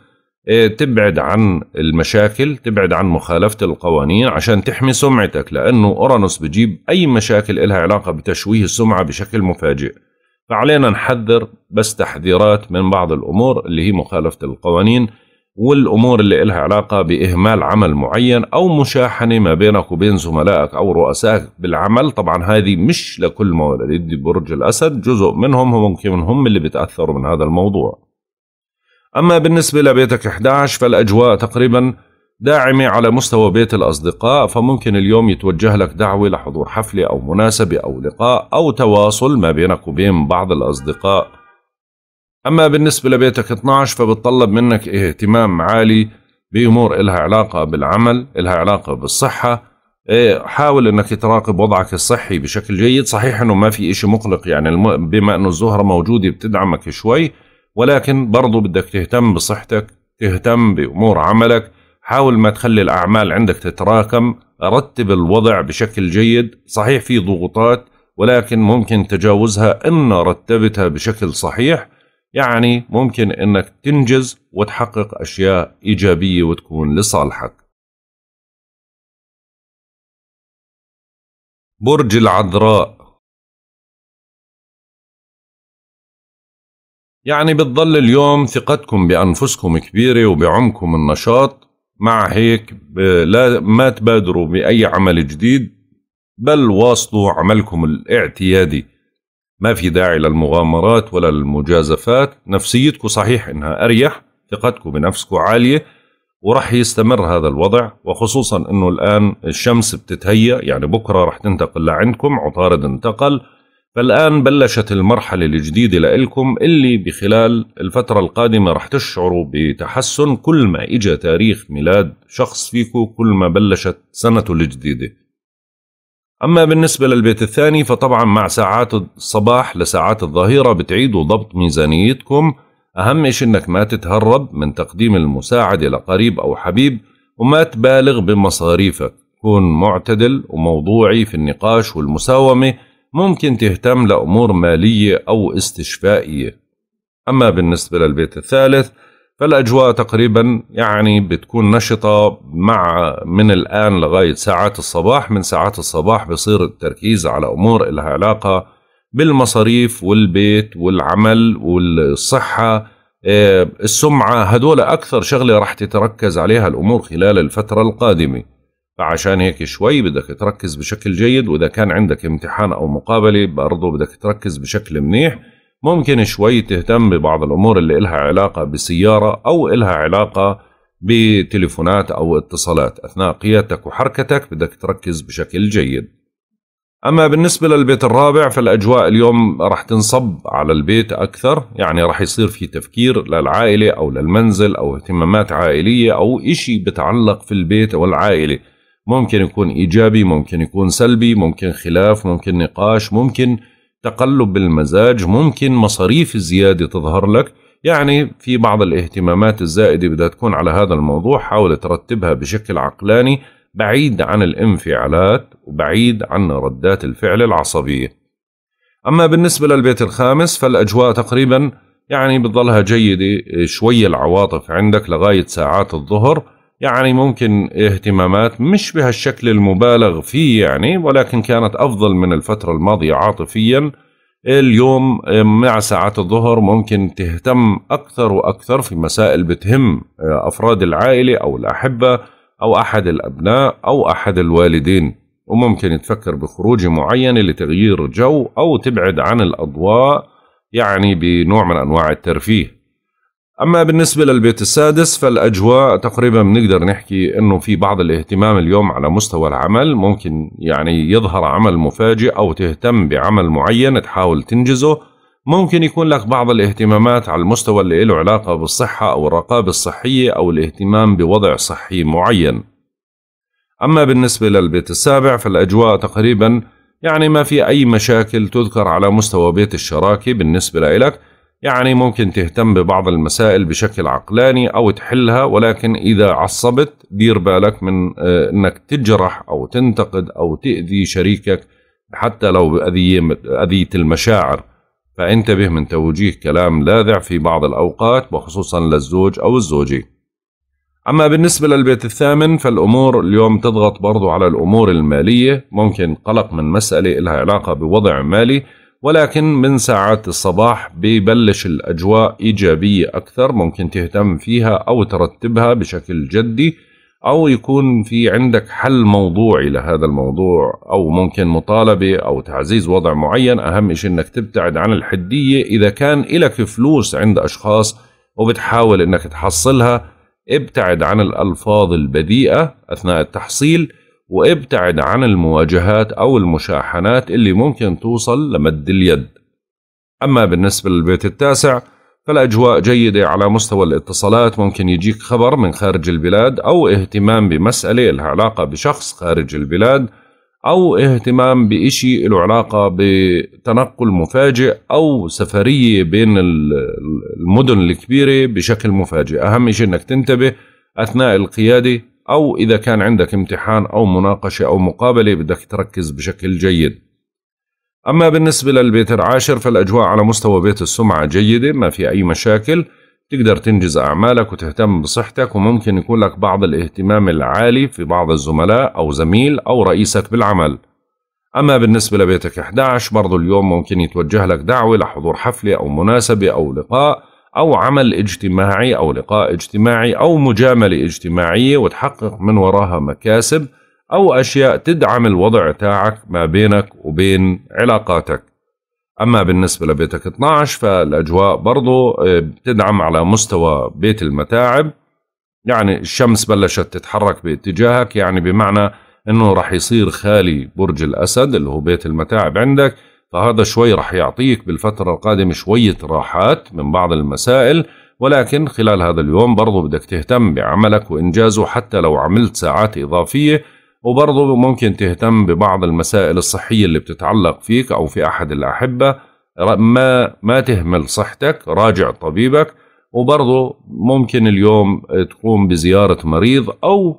إيه، تبعد عن المشاكل تبعد عن مخالفة القوانين عشان تحمي سمعتك لأنه أورانوس بجيب أي مشاكل إلها علاقة بتشويه السمعة بشكل مفاجئ فعلينا نحذر بس تحذيرات من بعض الأمور اللي هي مخالفة القوانين والأمور اللي إلها علاقة بإهمال عمل معين أو مشاحنة ما بينك وبين زملائك أو رؤسائك بالعمل طبعا هذه مش لكل مواليد برج الأسد جزء منهم ممكن هم اللي بتأثروا من هذا الموضوع أما بالنسبة لبيتك 11 فالأجواء تقريبا داعمة على مستوى بيت الأصدقاء فممكن اليوم يتوجه لك دعوة لحضور حفلة أو مناسبة أو لقاء أو تواصل ما بينك وبين بعض الأصدقاء أما بالنسبة لبيتك 12 فبتطلب منك اهتمام عالي بأمور إلها علاقة بالعمل إلها علاقة بالصحة إيه، حاول أنك تراقب وضعك الصحي بشكل جيد صحيح أنه ما في إشي مقلق يعني بما أنه الزهرة موجودة بتدعمك شوي ولكن برضو بدك تهتم بصحتك تهتم بأمور عملك حاول ما تخلي الأعمال عندك تتراكم رتب الوضع بشكل جيد صحيح في ضغوطات ولكن ممكن تجاوزها إن رتبتها بشكل صحيح يعني ممكن إنك تنجز وتحقق أشياء إيجابية وتكون لصالحك برج العذراء يعني بتضل اليوم ثقتكم بأنفسكم كبيرة وبعمكم النشاط مع هيك لا ما تبادروا بأي عمل جديد بل واصلوا عملكم الاعتيادي ما في داعي للمغامرات ولا للمجازفات نفسيتكم صحيح إنها أريح ثقتكم بنفسكم عالية ورح يستمر هذا الوضع وخصوصا انه الان الشمس بتتهيأ يعني بكره رح تنتقل لعندكم عطارد انتقل فالآن بلشت المرحلة الجديدة لإلكم اللي بخلال الفترة القادمة رح تشعروا بتحسن كل ما إجا تاريخ ميلاد شخص فيكو كل ما بلشت سنته الجديدة أما بالنسبة للبيت الثاني فطبعا مع ساعات الصباح لساعات الظهيرة بتعيدوا ضبط ميزانيتكم أهم شيء أنك ما تتهرب من تقديم المساعدة لقريب أو حبيب وما تبالغ بمصاريفك كن معتدل وموضوعي في النقاش والمساومة ممكن تهتم لأمور مالية أو استشفائية أما بالنسبة للبيت الثالث فالأجواء تقريبا يعني بتكون نشطة مع من الآن لغاية ساعات الصباح من ساعات الصباح بصير التركيز على أمور إلها علاقة بالمصاريف والبيت والعمل والصحة آه، السمعة هدول أكثر شغلة رح تتركز عليها الأمور خلال الفترة القادمة فعشان هيك شوي بدك تركز بشكل جيد واذا كان عندك امتحان او مقابله برضه بدك تركز بشكل منيح ممكن شوي تهتم ببعض الامور اللي إلها علاقه بسياره او إلها علاقه بتليفونات او اتصالات اثناء قيادتك وحركتك بدك تركز بشكل جيد اما بالنسبه للبيت الرابع فالاجواء اليوم راح تنصب على البيت اكثر يعني راح يصير في تفكير للعائله او للمنزل او اهتمامات عائليه او إشي بتعلق في البيت والعائله ممكن يكون إيجابي ممكن يكون سلبي ممكن خلاف ممكن نقاش ممكن تقلب بالمزاج ممكن مصاريف زيادة تظهر لك يعني في بعض الاهتمامات الزائدة بدها تكون على هذا الموضوع حاول ترتبها بشكل عقلاني بعيد عن الانفعالات وبعيد عن ردات الفعل العصبية أما بالنسبة للبيت الخامس فالأجواء تقريبا يعني بتظلها جيدة شوية العواطف عندك لغاية ساعات الظهر يعني ممكن اهتمامات مش بهالشكل المبالغ فيه يعني ولكن كانت أفضل من الفترة الماضية عاطفيا اليوم آه، مع ساعات الظهر ممكن تهتم أكثر وأكثر في مسائل بتهم آه، أفراد العائلة أو الأحبة أو أحد الأبناء أو أحد الوالدين وممكن تفكر بخروج معينة لتغيير جو أو تبعد عن الأضواء يعني بنوع من أنواع الترفيه اما بالنسبه للبيت السادس فالاجواء تقريبا بنقدر نحكي انه في بعض الاهتمام اليوم على مستوى العمل ممكن يعني يظهر عمل مفاجئ او تهتم بعمل معين تحاول تنجزه ممكن يكون لك بعض الاهتمامات على المستوى اللي له علاقة بالصحة أو الرقابة الصحية أو الاهتمام بوضع صحي معين أما بالنسبة للبيت السابع فالأجواء تقريبا يعني ما في أي مشاكل تذكر على مستوى بيت الشراكة بالنسبة لك يعني ممكن تهتم ببعض المسائل بشكل عقلاني أو تحلها ولكن إذا عصبت دير بالك من آه، أنك تجرح أو تنتقد أو تأذي شريكك حتى لو بأذية المشاعر فانتبه من توجيه كلام لاذع في بعض الأوقات وخصوصا للزوج أو الزوجة أما بالنسبة للبيت الثامن فالأمور اليوم تضغط برضو على الأمور المالية ممكن قلق من مسألة لها علاقة بوضع مالي ولكن من ساعات الصباح ببلش الأجواء إيجابية أكثر ممكن تهتم فيها أو ترتبها بشكل جدي أو يكون في عندك حل موضوعي لهذا الموضوع أو ممكن مطالبة أو تعزيز وضع معين أهم شيء أنك تبتعد عن الحدية إذا كان إلك فلوس عند أشخاص وبتحاول أنك تحصلها ابتعد عن الألفاظ البذيئة أثناء التحصيل وابتعد عن المواجهات أو المشاحنات اللي ممكن توصل لمد اليد أما بالنسبة للبيت التاسع فالأجواء جيدة على مستوى الاتصالات ممكن يجيك خبر من خارج البلاد أو اهتمام بمسألة لها علاقة بشخص خارج البلاد أو اهتمام بإشي له علاقة بتنقل مفاجئ أو سفرية بين المدن الكبيرة بشكل مفاجئ أهم شيء أنك تنتبه أثناء القيادة أو إذا كان عندك امتحان أو مناقشة أو مقابلة بدك تركز بشكل جيد أما بالنسبة للبيت العاشر فالأجواء على مستوى بيت السمعة جيدة ما في أي مشاكل تقدر تنجز أعمالك وتهتم بصحتك وممكن يكون لك بعض الاهتمام العالي في بعض الزملاء أو زميل أو رئيسك بالعمل أما بالنسبة لبيتك 11 برضو اليوم ممكن يتوجه لك دعوة لحضور حفلة أو مناسبة أو لقاء أو عمل اجتماعي أو لقاء اجتماعي أو مجاملة اجتماعية وتحقق من وراها مكاسب أو أشياء تدعم الوضع تاعك ما بينك وبين علاقاتك أما بالنسبة لبيتك 12 فالأجواء برضو آه، بتدعم على مستوى بيت المتاعب يعني الشمس بلشت تتحرك باتجاهك يعني بمعنى أنه رح يصير خالي برج الأسد اللي هو بيت المتاعب عندك فهذا شوي رح يعطيك بالفترة القادمة شوية راحات من بعض المسائل ولكن خلال هذا اليوم برضو بدك تهتم بعملك وإنجازه حتى لو عملت ساعات إضافية وبرضو ممكن تهتم ببعض المسائل الصحية اللي بتتعلق فيك أو في أحد الأحبة ما, ما تهمل صحتك راجع طبيبك وبرضه ممكن اليوم تقوم بزيارة مريض أو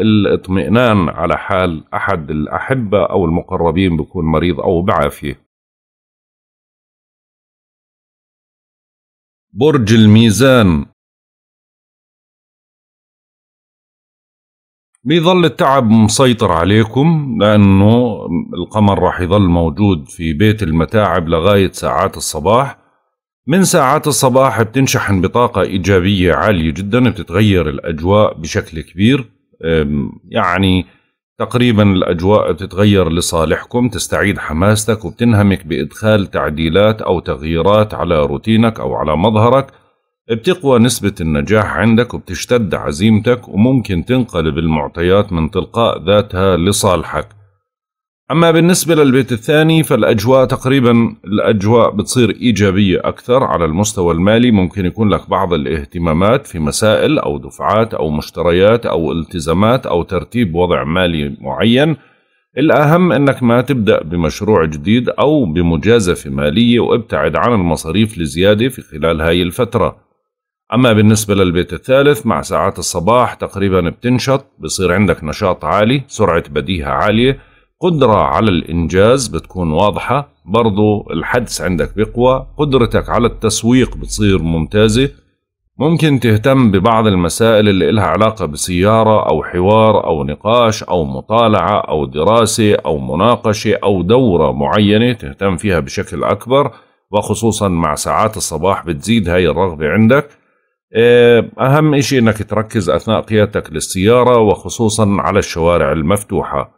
الاطمئنان على حال أحد الأحبة أو المقربين بيكون مريض أو بعافية برج الميزان بيظل التعب مسيطر عليكم لأنه القمر راح يظل موجود في بيت المتاعب لغاية ساعات الصباح من ساعات الصباح بتنشحن بطاقة إيجابية عالية جدا بتتغير الأجواء بشكل كبير يعني تقريبا الأجواء بتتغير لصالحكم تستعيد حماستك وبتنهمك بإدخال تعديلات أو تغييرات على روتينك أو على مظهرك بتقوى نسبة النجاح عندك وبتشتد عزيمتك وممكن تنقلب المعطيات من تلقاء ذاتها لصالحك أما بالنسبة للبيت الثاني فالأجواء تقريبا الأجواء بتصير إيجابية أكثر على المستوى المالي ممكن يكون لك بعض الاهتمامات في مسائل أو دفعات أو مشتريات أو التزامات أو ترتيب وضع مالي معين الأهم أنك ما تبدأ بمشروع جديد أو بمجازفة مالية وابتعد عن المصاريف لزيادة في خلال هاي الفترة أما بالنسبة للبيت الثالث مع ساعات الصباح تقريبا بتنشط بصير عندك نشاط عالي سرعة بديهة عالية قدرة على الإنجاز بتكون واضحة برضو الحدس عندك بيقوى قدرتك على التسويق بتصير ممتازة ممكن تهتم ببعض المسائل اللي إلها علاقة بسيارة أو حوار أو نقاش أو مطالعة أو دراسة أو مناقشة أو دورة معينة تهتم فيها بشكل أكبر وخصوصا مع ساعات الصباح بتزيد هاي الرغبة عندك آه، أهم إشي أنك تركز أثناء قيادتك للسيارة وخصوصا على الشوارع المفتوحة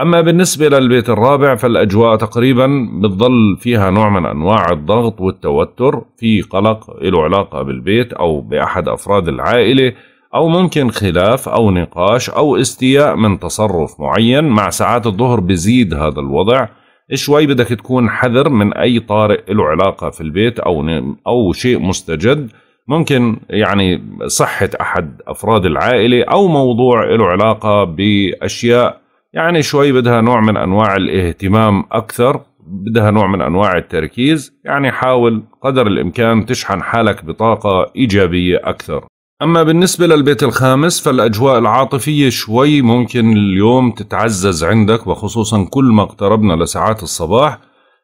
أما بالنسبة للبيت الرابع فالأجواء تقريبا بتظل فيها نوع من أنواع الضغط والتوتر في قلق له علاقة بالبيت أو بأحد أفراد العائلة أو ممكن خلاف أو نقاش أو استياء من تصرف معين مع ساعات الظهر بزيد هذا الوضع شوي بدك تكون حذر من أي طارئ له علاقة في البيت أو, أو شيء مستجد ممكن يعني صحة أحد أفراد العائلة أو موضوع له علاقة بأشياء يعني شوي بدها نوع من انواع الاهتمام اكثر بدها نوع من انواع التركيز يعني حاول قدر الامكان تشحن حالك بطاقه ايجابيه اكثر اما بالنسبه للبيت الخامس فالاجواء العاطفيه شوي ممكن اليوم تتعزز عندك وخصوصا كل ما اقتربنا لساعات الصباح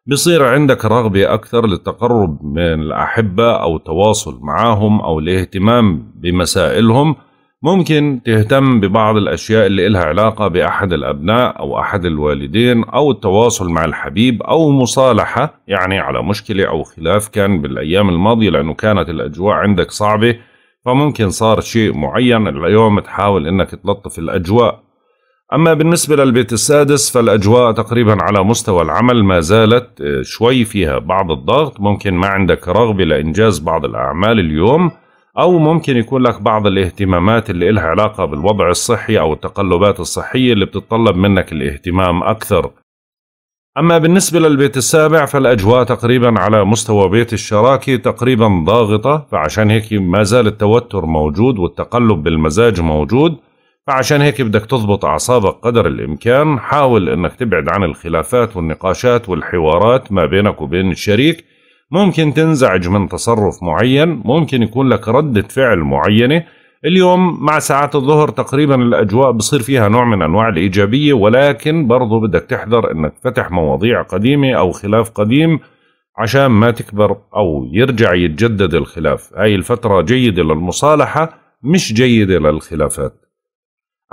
بصير عندك رغبة أكثر للتقرب من الأحبة أو التواصل معهم أو الاهتمام بمسائلهم ممكن تهتم ببعض الأشياء اللي إلها علاقة بأحد الأبناء أو أحد الوالدين أو التواصل مع الحبيب أو مصالحة يعني على مشكلة أو خلاف كان بالأيام الماضية لأنه كانت الأجواء عندك صعبة فممكن صار شيء معين اليوم تحاول إنك تلطف الأجواء أما بالنسبة للبيت السادس فالأجواء تقريبا على مستوى العمل ما زالت آه، شوي فيها بعض الضغط ممكن ما عندك رغبة لإنجاز بعض الأعمال اليوم أو ممكن يكون لك بعض الاهتمامات اللي إلها علاقة بالوضع الصحي أو التقلبات الصحية اللي بتتطلب منك الاهتمام أكثر أما بالنسبة للبيت السابع فالأجواء تقريبا على مستوى بيت الشراكة تقريبا ضاغطة فعشان هيك ما زال التوتر موجود والتقلب بالمزاج موجود فعشان هيك بدك تضبط أعصابك قدر الإمكان حاول أنك تبعد عن الخلافات والنقاشات والحوارات ما بينك وبين الشريك ممكن تنزعج من تصرف معين ممكن يكون لك ردة فعل معينة اليوم مع ساعات الظهر تقريبا الأجواء بصير فيها نوع من أنواع الإيجابية ولكن برضو بدك تحذر أنك فتح مواضيع قديمة أو خلاف قديم عشان ما تكبر أو يرجع يتجدد الخلاف هاي الفترة جيدة للمصالحة مش جيدة للخلافات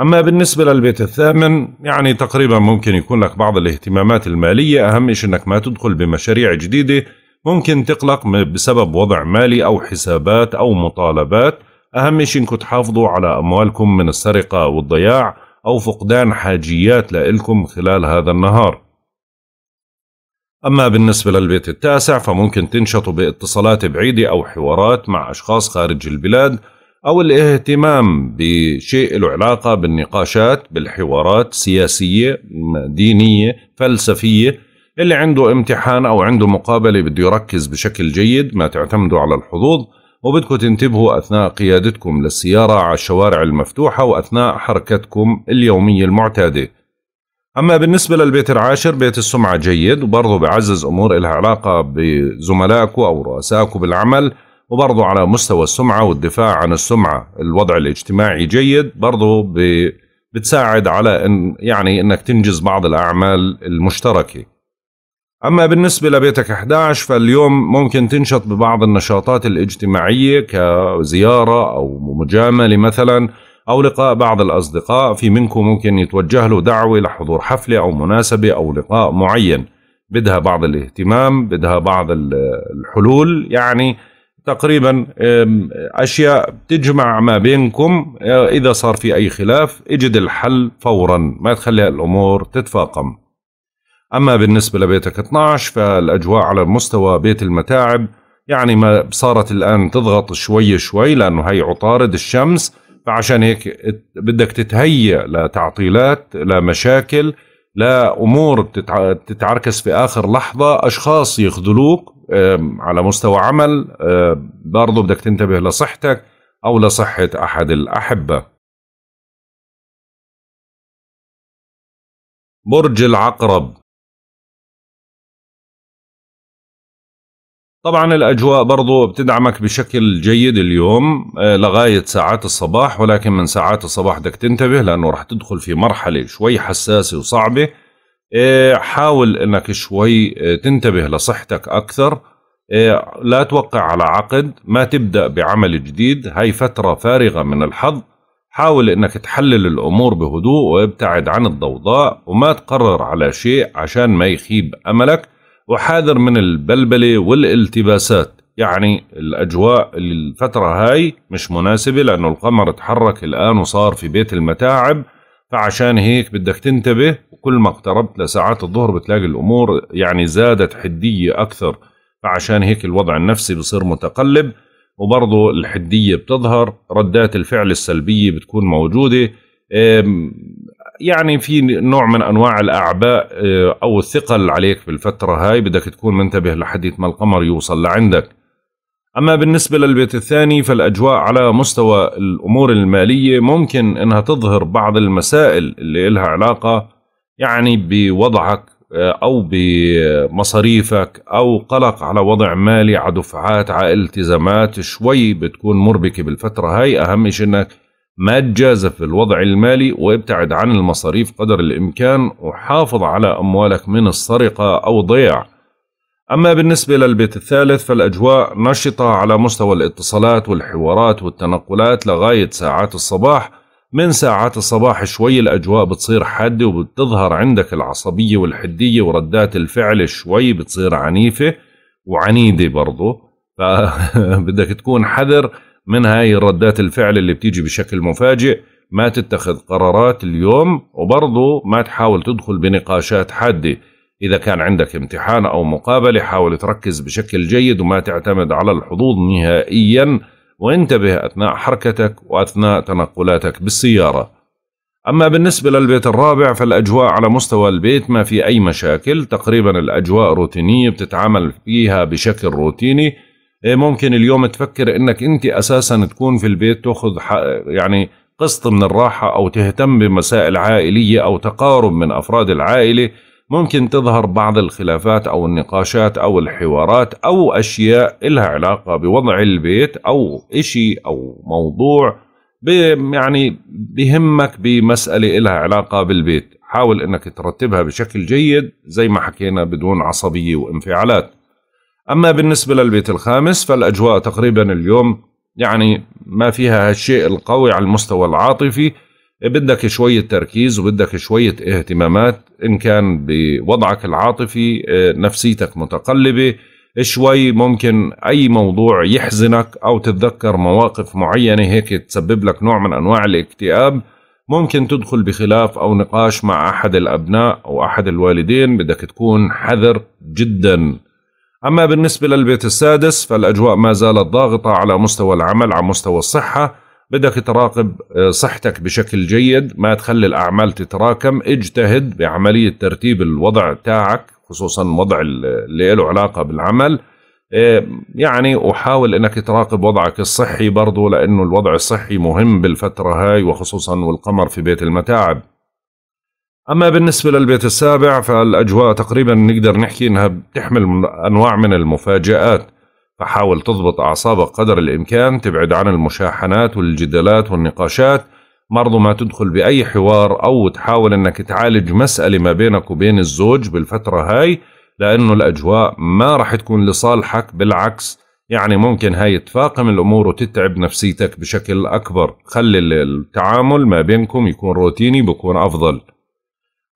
أما بالنسبة للبيت الثامن يعني تقريبا ممكن يكون لك بعض الاهتمامات المالية أهم شيء أنك ما تدخل بمشاريع جديدة ممكن تقلق بسبب وضع مالي أو حسابات أو مطالبات أهم شيء إنكم تحافظوا على أموالكم من السرقة والضياع أو فقدان حاجيات لإلكم خلال هذا النهار أما بالنسبة للبيت التاسع فممكن تنشطوا باتصالات بعيدة أو حوارات مع أشخاص خارج البلاد أو الاهتمام بشيء له علاقة بالنقاشات بالحوارات سياسية دينية فلسفية اللي عنده امتحان أو عنده مقابلة بده يركز بشكل جيد ما تعتمدوا على الحظوظ وبدكم تنتبهوا أثناء قيادتكم للسيارة على الشوارع المفتوحة وأثناء حركتكم اليومية المعتادة أما بالنسبة للبيت العاشر بيت السمعة جيد وبرضه بعزز أمور إلها علاقة بزملائكم أو رؤسائكم بالعمل وبرضه على مستوى السمعة والدفاع عن السمعة الوضع الاجتماعي جيد برضه بتساعد على إن يعني إنك تنجز بعض الأعمال المشتركة أما بالنسبة لبيتك 11 فاليوم ممكن تنشط ببعض النشاطات الاجتماعية كزيارة أو مجاملة مثلا أو لقاء بعض الأصدقاء في منكم ممكن يتوجه له دعوة لحضور حفلة أو مناسبة أو لقاء معين بدها بعض الاهتمام بدها بعض الحلول يعني تقريبا أشياء تجمع ما بينكم إذا صار في أي خلاف اجد الحل فورا ما تخلي الأمور تتفاقم أما بالنسبة لبيتك 12 فالأجواء على مستوى بيت المتاعب يعني ما صارت الآن تضغط شوي شوي لأنه هي عطارد الشمس فعشان هيك بدك تتهيأ لتعطيلات لمشاكل لأمور بتتعركز في آخر لحظة أشخاص يخذلوك على مستوى عمل برضو بدك تنتبه لصحتك أو لصحة أحد الأحبة برج العقرب طبعا الأجواء برضو بتدعمك بشكل جيد اليوم آه، لغاية ساعات الصباح ولكن من ساعات الصباح بدك تنتبه لأنه رح تدخل في مرحلة شوي حساسة وصعبة آه، حاول أنك شوي آه، تنتبه لصحتك أكثر لا توقع على عقد ما تبدأ بعمل جديد هاي فترة فارغة من الحظ حاول أنك تحلل الأمور بهدوء وابتعد عن الضوضاء وما تقرر على شيء عشان ما يخيب أملك وحاذر من البلبلة والالتباسات يعني الأجواء الفترة هاي مش مناسبة لأنه القمر تحرك الآن وصار في بيت المتاعب فعشان هيك بدك تنتبه وكل ما اقتربت لساعات الظهر بتلاقي الأمور يعني زادت حدية أكثر فعشان هيك الوضع النفسي بصير متقلب وبرضه الحدية بتظهر ردات الفعل السلبية بتكون موجودة يعني في نوع من انواع الاعباء آه، او الثقل عليك بالفتره هاي بدك تكون منتبه لحديث ما القمر يوصل لعندك اما بالنسبه للبيت الثاني فالاجواء على مستوى الامور الماليه ممكن انها تظهر بعض المسائل اللي لها علاقه يعني بوضعك آه، او بمصاريفك او قلق على وضع مالي على دفعات على التزامات شوي بتكون مربكه بالفتره هاي اهم شيء انك ما تجازف الوضع المالي وابتعد عن المصاريف قدر الإمكان وحافظ على أموالك من السرقة أو ضيع أما بالنسبة للبيت الثالث فالأجواء نشطة على مستوى الاتصالات والحوارات والتنقلات لغاية ساعات الصباح من ساعات الصباح شوي الأجواء بتصير حادة وبتظهر عندك العصبية والحدية وردات الفعل شوي بتصير عنيفة وعنيدة برضو فبدك تكون حذر من هاي ردات الفعل اللي بتيجي بشكل مفاجئ ما تتخذ قرارات اليوم وبرضه ما تحاول تدخل بنقاشات حاده إذا كان عندك امتحان أو مقابلة حاول تركز بشكل جيد وما تعتمد على الحظوظ نهائيا وانتبه أثناء حركتك وأثناء تنقلاتك بالسيارة أما بالنسبة للبيت الرابع فالأجواء على مستوى البيت ما في أي مشاكل تقريبا الأجواء روتينية بتتعامل فيها بشكل روتيني إيه، ممكن اليوم تفكر انك انت اساسا تكون في البيت تاخذ يعني قسط من الراحه او تهتم بمسائل عائليه او تقارب من افراد العائله ممكن تظهر بعض الخلافات او النقاشات او الحوارات او اشياء لها علاقه بوضع البيت او اشي او موضوع يعني بهمك بمساله لها علاقه بالبيت حاول انك ترتبها بشكل جيد زي ما حكينا بدون عصبيه وانفعالات أما بالنسبة للبيت الخامس فالأجواء تقريبا اليوم يعني ما فيها هالشيء القوي على المستوى العاطفي بدك شوية تركيز وبدك شوية اهتمامات إن كان بوضعك العاطفي آه، نفسيتك متقلبة شوي ممكن أي موضوع يحزنك أو تتذكر مواقف معينة هيك تسبب لك نوع من أنواع الاكتئاب ممكن تدخل بخلاف أو نقاش مع أحد الأبناء أو أحد الوالدين بدك تكون حذر جداً أما بالنسبة للبيت السادس فالأجواء ما زالت ضاغطة على مستوى العمل على مستوى الصحة بدك تراقب آه، صحتك بشكل جيد ما تخلي الأعمال تتراكم اجتهد بعملية ترتيب الوضع تاعك خصوصا وضع اللي له علاقة بالعمل آه، يعني وحاول انك تراقب وضعك الصحي برضو لانه الوضع الصحي مهم بالفتره هاي وخصوصا والقمر في بيت المتاعب اما بالنسبه للبيت السابع فالاجواء تقريبا نقدر نحكي انها بتحمل انواع من المفاجات فحاول تضبط اعصابك قدر الامكان تبعد عن المشاحنات والجدالات والنقاشات برضو ما تدخل باي حوار او تحاول انك تعالج مساله ما بينك وبين الزوج بالفتره هاي لانه الاجواء ما راح تكون لصالحك بالعكس يعني ممكن هاي تفاقم الامور وتتعب نفسيتك بشكل اكبر خلي التعامل ما بينكم يكون روتيني بكون افضل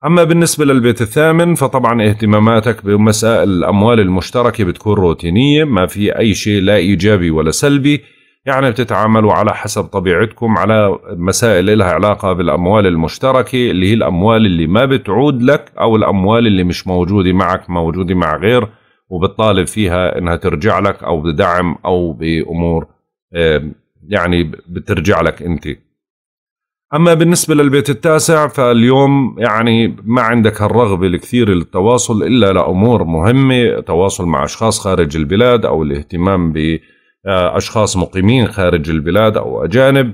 أما بالنسبة للبيت الثامن فطبعا اهتماماتك بمسائل الأموال المشتركة بتكون روتينية ما في أي شيء لا إيجابي ولا سلبي يعني بتتعاملوا على حسب طبيعتكم على مسائل لها علاقة بالأموال المشتركة اللي هي الأموال اللي ما بتعود لك أو الأموال اللي مش موجودة معك موجودة مع غير وبتطالب فيها إنها ترجع لك أو بدعم أو بأمور يعني بترجع لك أنت اما بالنسبه للبيت التاسع فاليوم يعني ما عندك هالرغبه الكثير للتواصل الا لامور مهمه تواصل مع اشخاص خارج البلاد او الاهتمام باشخاص مقيمين خارج البلاد او اجانب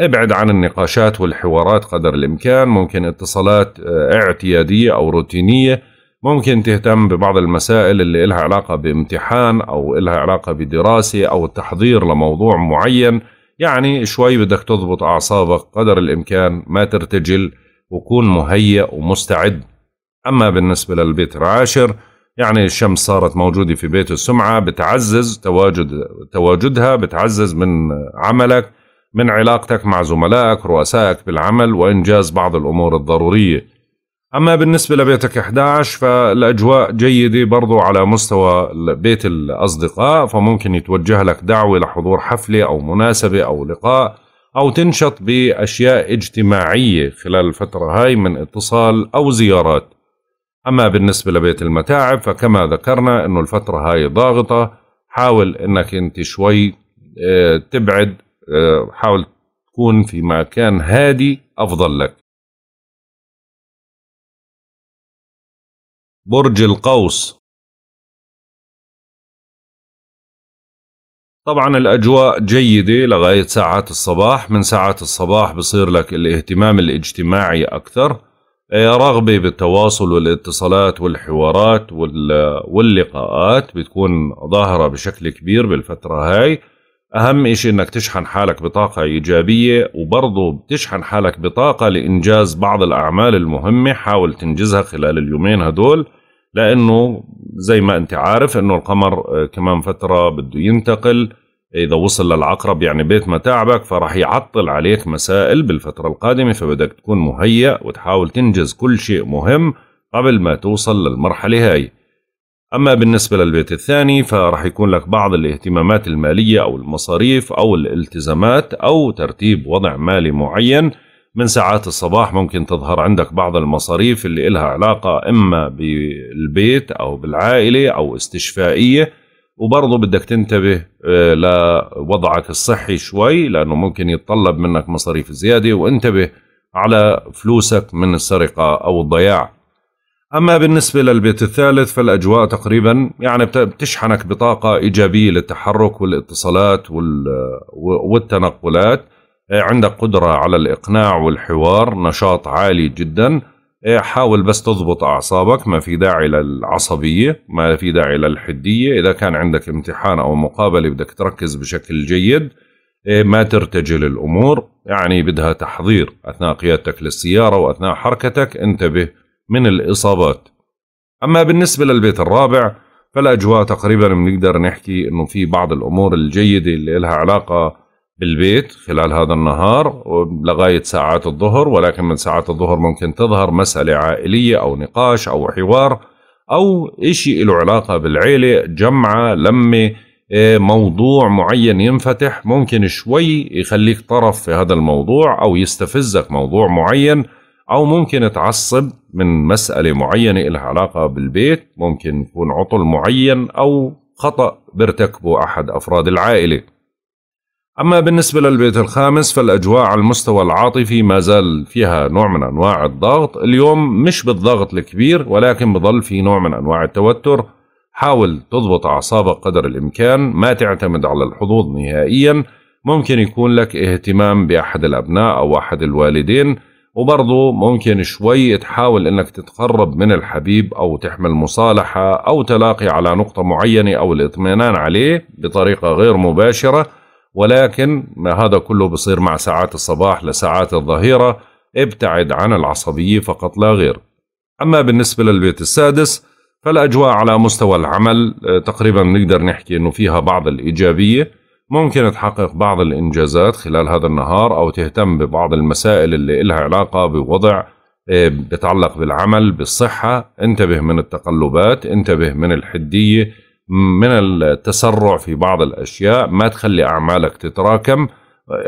ابعد عن النقاشات والحوارات قدر الامكان ممكن اتصالات أه، اعتياديه او روتينيه ممكن تهتم ببعض المسائل اللي لها علاقه بامتحان او لها علاقه بدراسه او التحضير لموضوع معين يعني شوي بدك تضبط أعصابك قدر الإمكان ما ترتجل وكون مهيأ ومستعد أما بالنسبة للبيت العاشر يعني الشمس صارت موجودة في بيت السمعة بتعزز تواجد تواجدها بتعزز من عملك من علاقتك مع زملائك رؤسائك بالعمل وإنجاز بعض الأمور الضرورية أما بالنسبة لبيتك 11 فالأجواء جيدة برضو على مستوى بيت الأصدقاء فممكن يتوجه لك دعوة لحضور حفلة أو مناسبة أو لقاء أو تنشط بأشياء اجتماعية خلال الفترة هاي من اتصال أو زيارات أما بالنسبة لبيت المتاعب فكما ذكرنا أنه الفترة هاي ضاغطة حاول أنك أنت شوي آه، تبعد آه، حاول تكون في مكان هادي أفضل لك برج القوس طبعا الأجواء جيدة لغاية ساعات الصباح من ساعات الصباح بصير لك الاهتمام الاجتماعي أكثر رغبة بالتواصل والاتصالات والحوارات واللقاءات بتكون ظاهرة بشكل كبير بالفترة هاي أهم إشي إنك تشحن حالك بطاقة إيجابية وبرضه بتشحن حالك بطاقة لإنجاز بعض الأعمال المهمة حاول تنجزها خلال اليومين هدول لانه زي ما انت عارف انه القمر آه، كمان فتره بده ينتقل اذا وصل للعقرب يعني بيت متاعبك فراح يعطل عليك مسائل بالفتره القادمه فبدك تكون مهيأ وتحاول تنجز كل شيء مهم قبل ما توصل للمرحله هاي أما بالنسبة للبيت الثاني فرح يكون لك بعض الاهتمامات المالية أو المصاريف أو الالتزامات أو ترتيب وضع مالي معين من ساعات الصباح ممكن تظهر عندك بعض المصاريف اللي إلها علاقة إما بالبيت أو بالعائلة أو استشفائية وبرضه بدك تنتبه آه، لوضعك الصحي شوي لأنه ممكن يتطلب منك مصاريف زيادة وانتبه على فلوسك من السرقة أو الضياع أما بالنسبة للبيت الثالث فالأجواء تقريبا يعني بتشحنك بطاقة إيجابية للتحرك والاتصالات والتنقلات إيه، عندك قدرة على الإقناع والحوار نشاط عالي جدا إيه، حاول بس تضبط أعصابك ما في داعي للعصبية ما في داعي للحدية إذا كان عندك امتحان أو مقابلة بدك تركز بشكل جيد إيه، ما ترتجل الأمور يعني بدها تحضير أثناء قيادتك للسيارة وأثناء حركتك انتبه من الإصابات أما بالنسبة للبيت الرابع فالأجواء تقريبا بنقدر نحكي أنه في بعض الأمور الجيدة اللي لها علاقة بالبيت خلال هذا النهار لغاية ساعات الظهر ولكن من ساعات الظهر ممكن تظهر مسألة عائلية أو نقاش أو حوار أو إشي له علاقة بالعيلة جمعة لمة إيه، موضوع معين ينفتح ممكن شوي يخليك طرف في هذا الموضوع أو يستفزك موضوع معين أو ممكن تعصب من مسألة معينة إلها علاقة بالبيت ممكن يكون عطل معين أو خطأ بيرتكبه أحد أفراد العائلة أما بالنسبة للبيت الخامس فالأجواء على المستوى العاطفي ما زال فيها نوع من أنواع الضغط اليوم مش بالضغط الكبير ولكن بظل في نوع من أنواع التوتر حاول تضبط أعصابك قدر الإمكان ما تعتمد على الحظوظ نهائيا ممكن يكون لك اهتمام بأحد الأبناء أو أحد الوالدين وبرضه ممكن شوي تحاول انك تتقرب من الحبيب او تحمل مصالحه او تلاقي على نقطه معينه او الاطمئنان عليه بطريقه غير مباشره ولكن هذا كله بصير مع ساعات الصباح لساعات الظهيرة ابتعد عن العصبية فقط لا غير أما بالنسبة للبيت السادس فالأجواء على مستوى العمل آه، تقريبا نقدر نحكي أنه فيها بعض الإيجابية ممكن تحقق بعض الإنجازات خلال هذا النهار أو تهتم ببعض المسائل اللي إلها علاقة بوضع آه، بتعلق بالعمل بالصحة انتبه من التقلبات انتبه من الحدية من التسرع في بعض الأشياء ما تخلي أعمالك تتراكم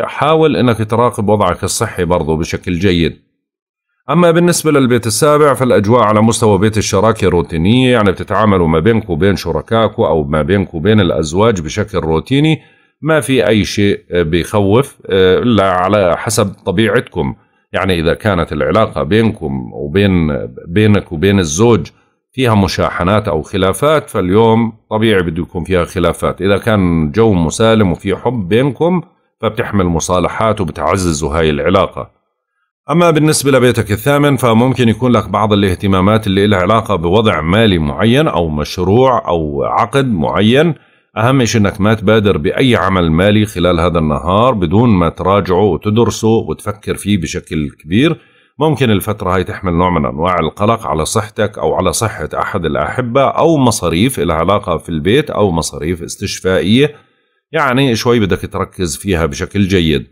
حاول أنك تراقب وضعك الصحي برضو بشكل جيد أما بالنسبة للبيت السابع فالأجواء على مستوى بيت الشراكة روتينية يعني بتتعاملوا ما بينك وبين شركائك أو ما بينك وبين الأزواج بشكل روتيني ما في أي شيء بيخوف إلا على حسب طبيعتكم يعني إذا كانت العلاقة بينكم وبين بينك وبين الزوج فيها مشاحنات أو خلافات فاليوم طبيعي بده يكون فيها خلافات إذا كان الجو مسالم وفي حب بينكم فبتحمل مصالحات وبتعززوا هاي العلاقة أما بالنسبة لبيتك الثامن فممكن يكون لك بعض الاهتمامات اللي لها علاقة بوضع مالي معين أو مشروع أو عقد معين أهم شيء أنك ما تبادر بأي عمل مالي خلال هذا النهار بدون ما تراجعه وتدرسه وتفكر فيه بشكل كبير ممكن الفترة هاي تحمل نوع من أنواع القلق على صحتك أو على صحة أحد الأحبة أو مصاريف لها علاقة في البيت أو مصاريف استشفائية يعني شوي بدك تركز فيها بشكل جيد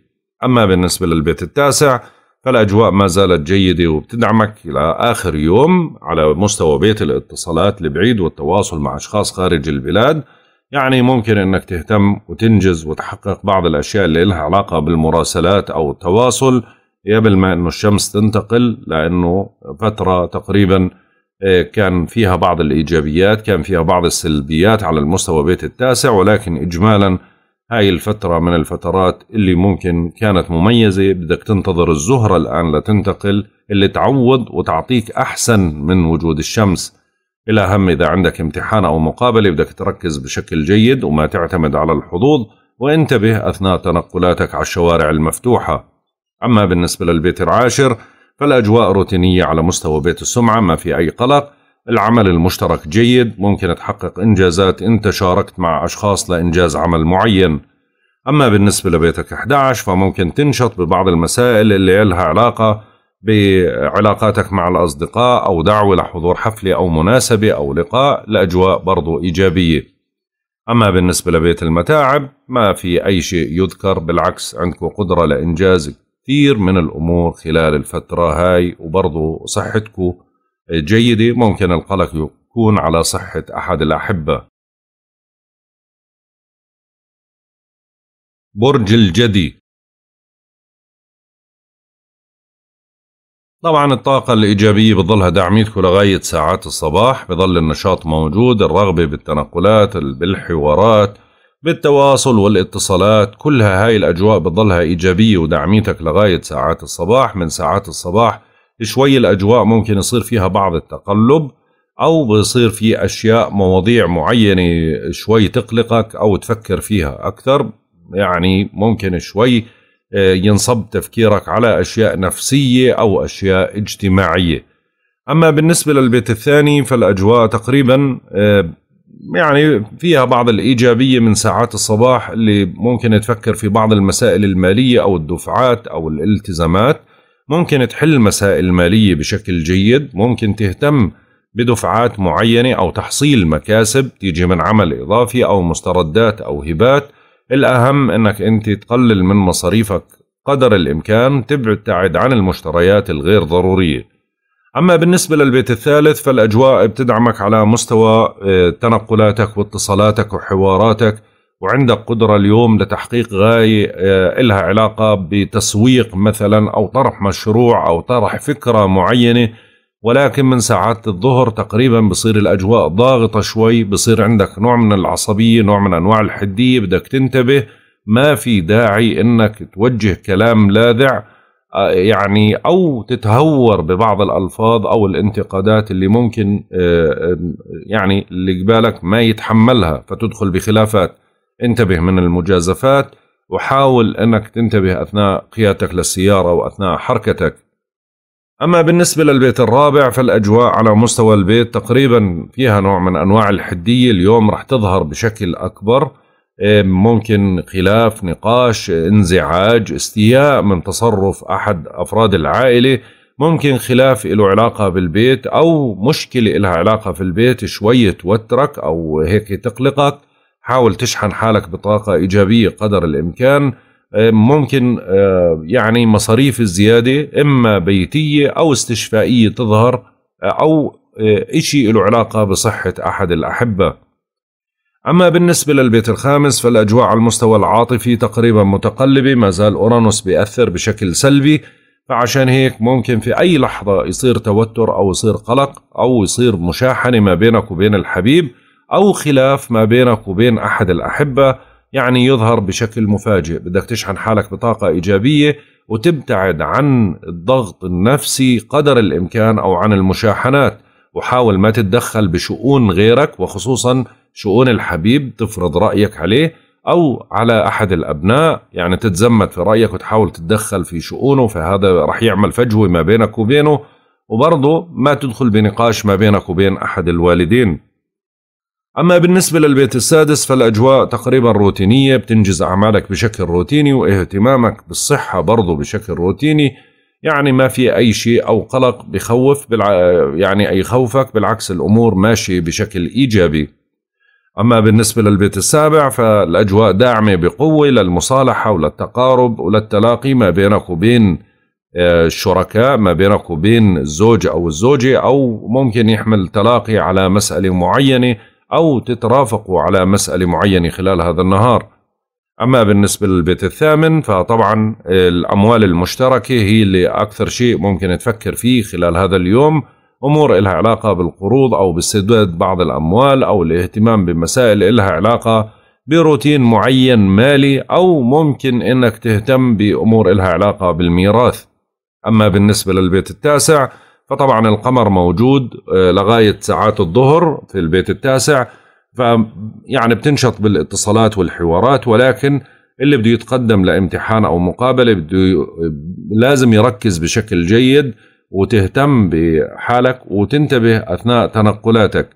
أما بالنسبة للبيت التاسع فالأجواء ما زالت جيدة وبتدعمك إلى آخر يوم على مستوى بيت الاتصالات البعيد والتواصل مع أشخاص خارج البلاد يعني ممكن أنك تهتم وتنجز وتحقق بعض الأشياء اللي لها علاقة بالمراسلات أو التواصل قبل ما انه الشمس تنتقل لانه فتره تقريبا آه، كان فيها بعض الايجابيات كان فيها بعض السلبيات على المستوى بيت التاسع ولكن اجمالا هاي الفتره من الفترات اللي ممكن كانت مميزه بدك تنتظر الزهره الان لتنتقل اللي تعوض وتعطيك احسن من وجود الشمس الى هم اذا عندك امتحان او مقابله بدك تركز بشكل جيد وما تعتمد على الحظوظ وانتبه اثناء تنقلاتك على الشوارع المفتوحه أما بالنسبة للبيت العاشر فالأجواء روتينية على مستوى بيت السمعة ما في أي قلق العمل المشترك جيد ممكن تحقق إنجازات أنت شاركت مع أشخاص لإنجاز عمل معين أما بالنسبة لبيتك 11 فممكن تنشط ببعض المسائل اللي لها علاقة بعلاقاتك مع الأصدقاء أو دعوة لحضور حفلة أو مناسبة أو لقاء الأجواء برضو إيجابية أما بالنسبة لبيت المتاعب ما في أي شيء يذكر بالعكس عندك قدرة لإنجاز كثير من الأمور خلال الفترة هاي وبرضو صحتكم جيدة ممكن القلق يكون على صحة أحد الأحبة برج الجدي طبعا الطاقة الإيجابية بتظلها داعميتكم لغاية ساعات الصباح بظل النشاط موجود الرغبة بالتنقلات بالحوارات بالتواصل والاتصالات كلها هاي الأجواء بتضلها إيجابية ودعميتك لغاية ساعات الصباح من ساعات الصباح شوي الأجواء ممكن يصير فيها بعض التقلب أو بيصير في أشياء مواضيع معينة شوي تقلقك أو تفكر فيها أكثر يعني ممكن شوي آه، ينصب تفكيرك على أشياء نفسية أو أشياء اجتماعية أما بالنسبة للبيت الثاني فالأجواء تقريبا آه، يعني فيها بعض الإيجابية من ساعات الصباح اللي ممكن تفكر في بعض المسائل المالية أو الدفعات أو الالتزامات ممكن تحل مسائل المالية بشكل جيد ممكن تهتم بدفعات معينة أو تحصيل مكاسب تيجي من عمل إضافي أو مستردات أو هبات الأهم أنك أنت تقلل من مصاريفك قدر الإمكان تبتعد عن المشتريات الغير ضرورية أما بالنسبة للبيت الثالث فالأجواء بتدعمك على مستوى آه، تنقلاتك واتصالاتك وحواراتك وعندك قدرة اليوم لتحقيق غاية آه، إلها علاقة بتسويق مثلا أو طرح مشروع أو طرح فكرة معينة ولكن من ساعات الظهر تقريبا بصير الأجواء ضاغطة شوي بصير عندك نوع من العصبية نوع من أنواع الحدية بدك تنتبه ما في داعي أنك توجه كلام لاذع آه، يعني او تتهور ببعض الالفاظ او الانتقادات اللي ممكن آه، يعني اللي قبالك ما يتحملها فتدخل بخلافات انتبه من المجازفات وحاول انك تنتبه اثناء قيادتك للسياره واثناء حركتك اما بالنسبه للبيت الرابع فالاجواء على مستوى البيت تقريبا فيها نوع من انواع الحديه اليوم راح تظهر بشكل اكبر إيه، ممكن خلاف نقاش انزعاج استياء من تصرف أحد أفراد العائلة ممكن خلاف له علاقة بالبيت أو مشكلة لها علاقة في البيت شوية توترك أو هيك تقلقك حاول تشحن حالك بطاقة إيجابية قدر الإمكان إيه، ممكن إيه، يعني مصاريف الزيادة إما بيتية أو استشفائية تظهر أو إشي له علاقة بصحة أحد الأحبة أما بالنسبة للبيت الخامس فالأجواء على المستوى العاطفي تقريبا متقلبة ما زال أورانوس بيأثر بشكل سلبي فعشان هيك ممكن في أي لحظة يصير توتر أو يصير قلق أو يصير مشاحنة ما بينك وبين الحبيب أو خلاف ما بينك وبين أحد الأحبة يعني يظهر بشكل مفاجئ بدك تشحن حالك بطاقة إيجابية وتبتعد عن الضغط النفسي قدر الإمكان أو عن المشاحنات وحاول ما تتدخل بشؤون غيرك وخصوصا شؤون الحبيب تفرض رأيك عليه أو على أحد الأبناء يعني تتزمت في رأيك وتحاول تتدخل في شؤونه فهذا راح يعمل فجوة ما بينك وبينه وبرضه ما تدخل بنقاش ما بينك وبين أحد الوالدين أما بالنسبة للبيت السادس فالأجواء تقريبا روتينية بتنجز أعمالك بشكل روتيني واهتمامك بالصحة برضه بشكل روتيني يعني ما في أي شيء أو قلق بخوف بالع... يعني أي خوفك بالعكس الأمور ماشية بشكل إيجابي أما بالنسبة للبيت السابع فالأجواء داعمة بقوة للمصالحة وللتقارب وللتلاقي ما بينك وبين آه، الشركاء ما بينك وبين الزوج أو الزوجة أو ممكن يحمل تلاقي على مسألة معينة أو تترافقوا على مسألة معينة خلال هذا النهار أما بالنسبة للبيت الثامن فطبعا الأموال المشتركة هي اللي أكثر شيء ممكن تفكر فيه خلال هذا اليوم أمور إلها علاقة بالقروض أو باستجداد بعض الأموال أو الاهتمام بمسائل إلها علاقة بروتين معين مالي أو ممكن إنك تهتم بأمور إلها علاقة بالميراث أما بالنسبة للبيت التاسع فطبعا القمر موجود آه، لغاية ساعات الظهر في البيت التاسع ف يعني بتنشط بالاتصالات والحوارات ولكن اللي بده يتقدم لامتحان او مقابله بده لازم يركز بشكل جيد وتهتم بحالك وتنتبه اثناء تنقلاتك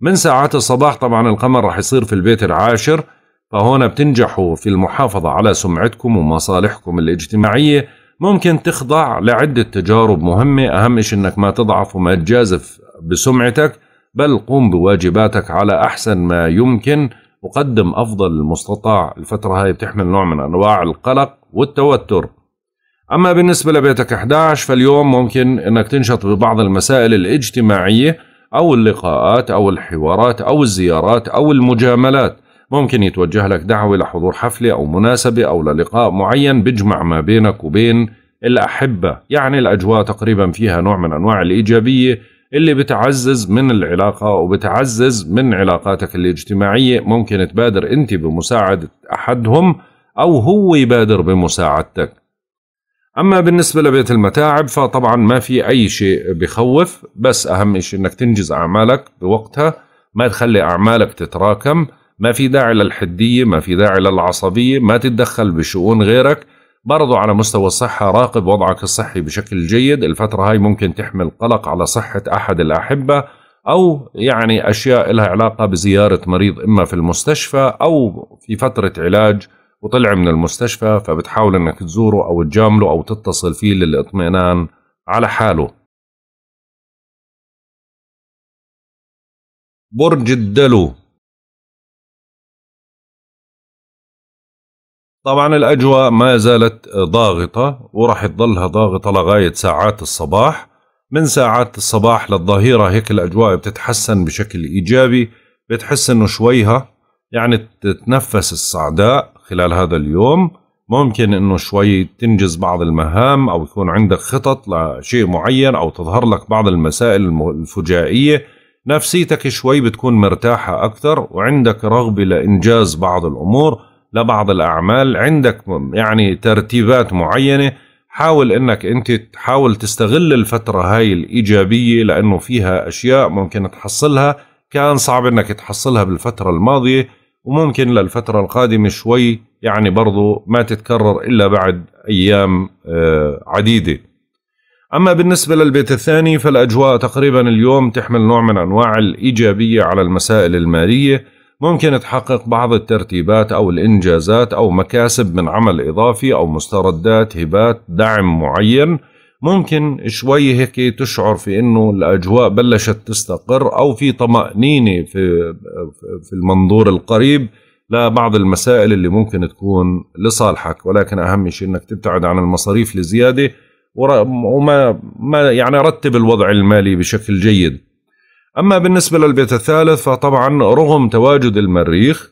من ساعات الصباح طبعا القمر راح يصير في البيت العاشر فهون بتنجحوا في المحافظة على سمعتكم ومصالحكم الاجتماعية ممكن تخضع لعدة تجارب مهمة أهم شيء أنك ما تضعف وما تجازف بسمعتك بل قم بواجباتك على أحسن ما يمكن وقدم أفضل المستطاع الفترة هاي بتحمل نوع من أنواع القلق والتوتر أما بالنسبة لبيتك 11 فاليوم ممكن أنك تنشط ببعض المسائل الاجتماعية أو اللقاءات أو الحوارات أو الزيارات أو المجاملات ممكن يتوجه لك دعوة لحضور حفلة أو مناسبة أو للقاء معين بيجمع ما بينك وبين الأحبة يعني الأجواء تقريبا فيها نوع من أنواع الإيجابية اللي بتعزز من العلاقة وبتعزز من علاقاتك الاجتماعية ممكن تبادر أنت بمساعدة أحدهم أو هو يبادر بمساعدتك أما بالنسبة لبيت المتاعب فطبعا ما في أي شيء بخوف بس أهم شيء أنك تنجز أعمالك بوقتها ما تخلي أعمالك تتراكم ما في داعي للحدية ما في داعي للعصبية ما تتدخل بشؤون غيرك برضو على مستوى الصحة راقب وضعك الصحي بشكل جيد الفترة هاي ممكن تحمل قلق على صحة أحد الأحبة أو يعني أشياء لها علاقة بزيارة مريض إما في المستشفى أو في فترة علاج وطلع من المستشفى فبتحاول انك تزوره او تجامله او تتصل فيه للاطمئنان على حاله. برج الدلو طبعا الأجواء ما زالت ضاغطة وراح تضلها ضاغطة لغاية ساعات الصباح من ساعات الصباح للظهيرة هيك الأجواء بتتحسن بشكل إيجابي بتحس إنه شويها يعني تتنفس الصعداء خلال هذا اليوم ممكن إنه شوي تنجز بعض المهام أو يكون عندك خطط لشيء معين أو تظهر لك بعض المسائل الفجائية نفسيتك شوي بتكون مرتاحة أكثر وعندك رغبة لإنجاز بعض الأمور لبعض الأعمال عندك يعني ترتيبات معينة حاول أنك أنت تحاول تستغل الفترة هاي الإيجابية لأنه فيها أشياء ممكن تحصلها كان صعب أنك تحصلها بالفترة الماضية وممكن للفترة القادمة شوي يعني برضو ما تتكرر إلا بعد أيام آه، عديدة أما بالنسبة للبيت الثاني فالأجواء تقريبا اليوم تحمل نوع من أنواع الإيجابية على المسائل المالية ممكن تحقق بعض الترتيبات أو الإنجازات أو مكاسب من عمل إضافي أو مستردات هبات دعم معين ممكن شوي هيك تشعر في انه الاجواء بلشت تستقر او في طمأنينة في في المنظور القريب لبعض المسائل اللي ممكن تكون لصالحك ولكن اهم شيء انك تبتعد عن المصاريف لزياده وما ما يعني رتب الوضع المالي بشكل جيد أما بالنسبة للبيت الثالث فطبعا رغم تواجد المريخ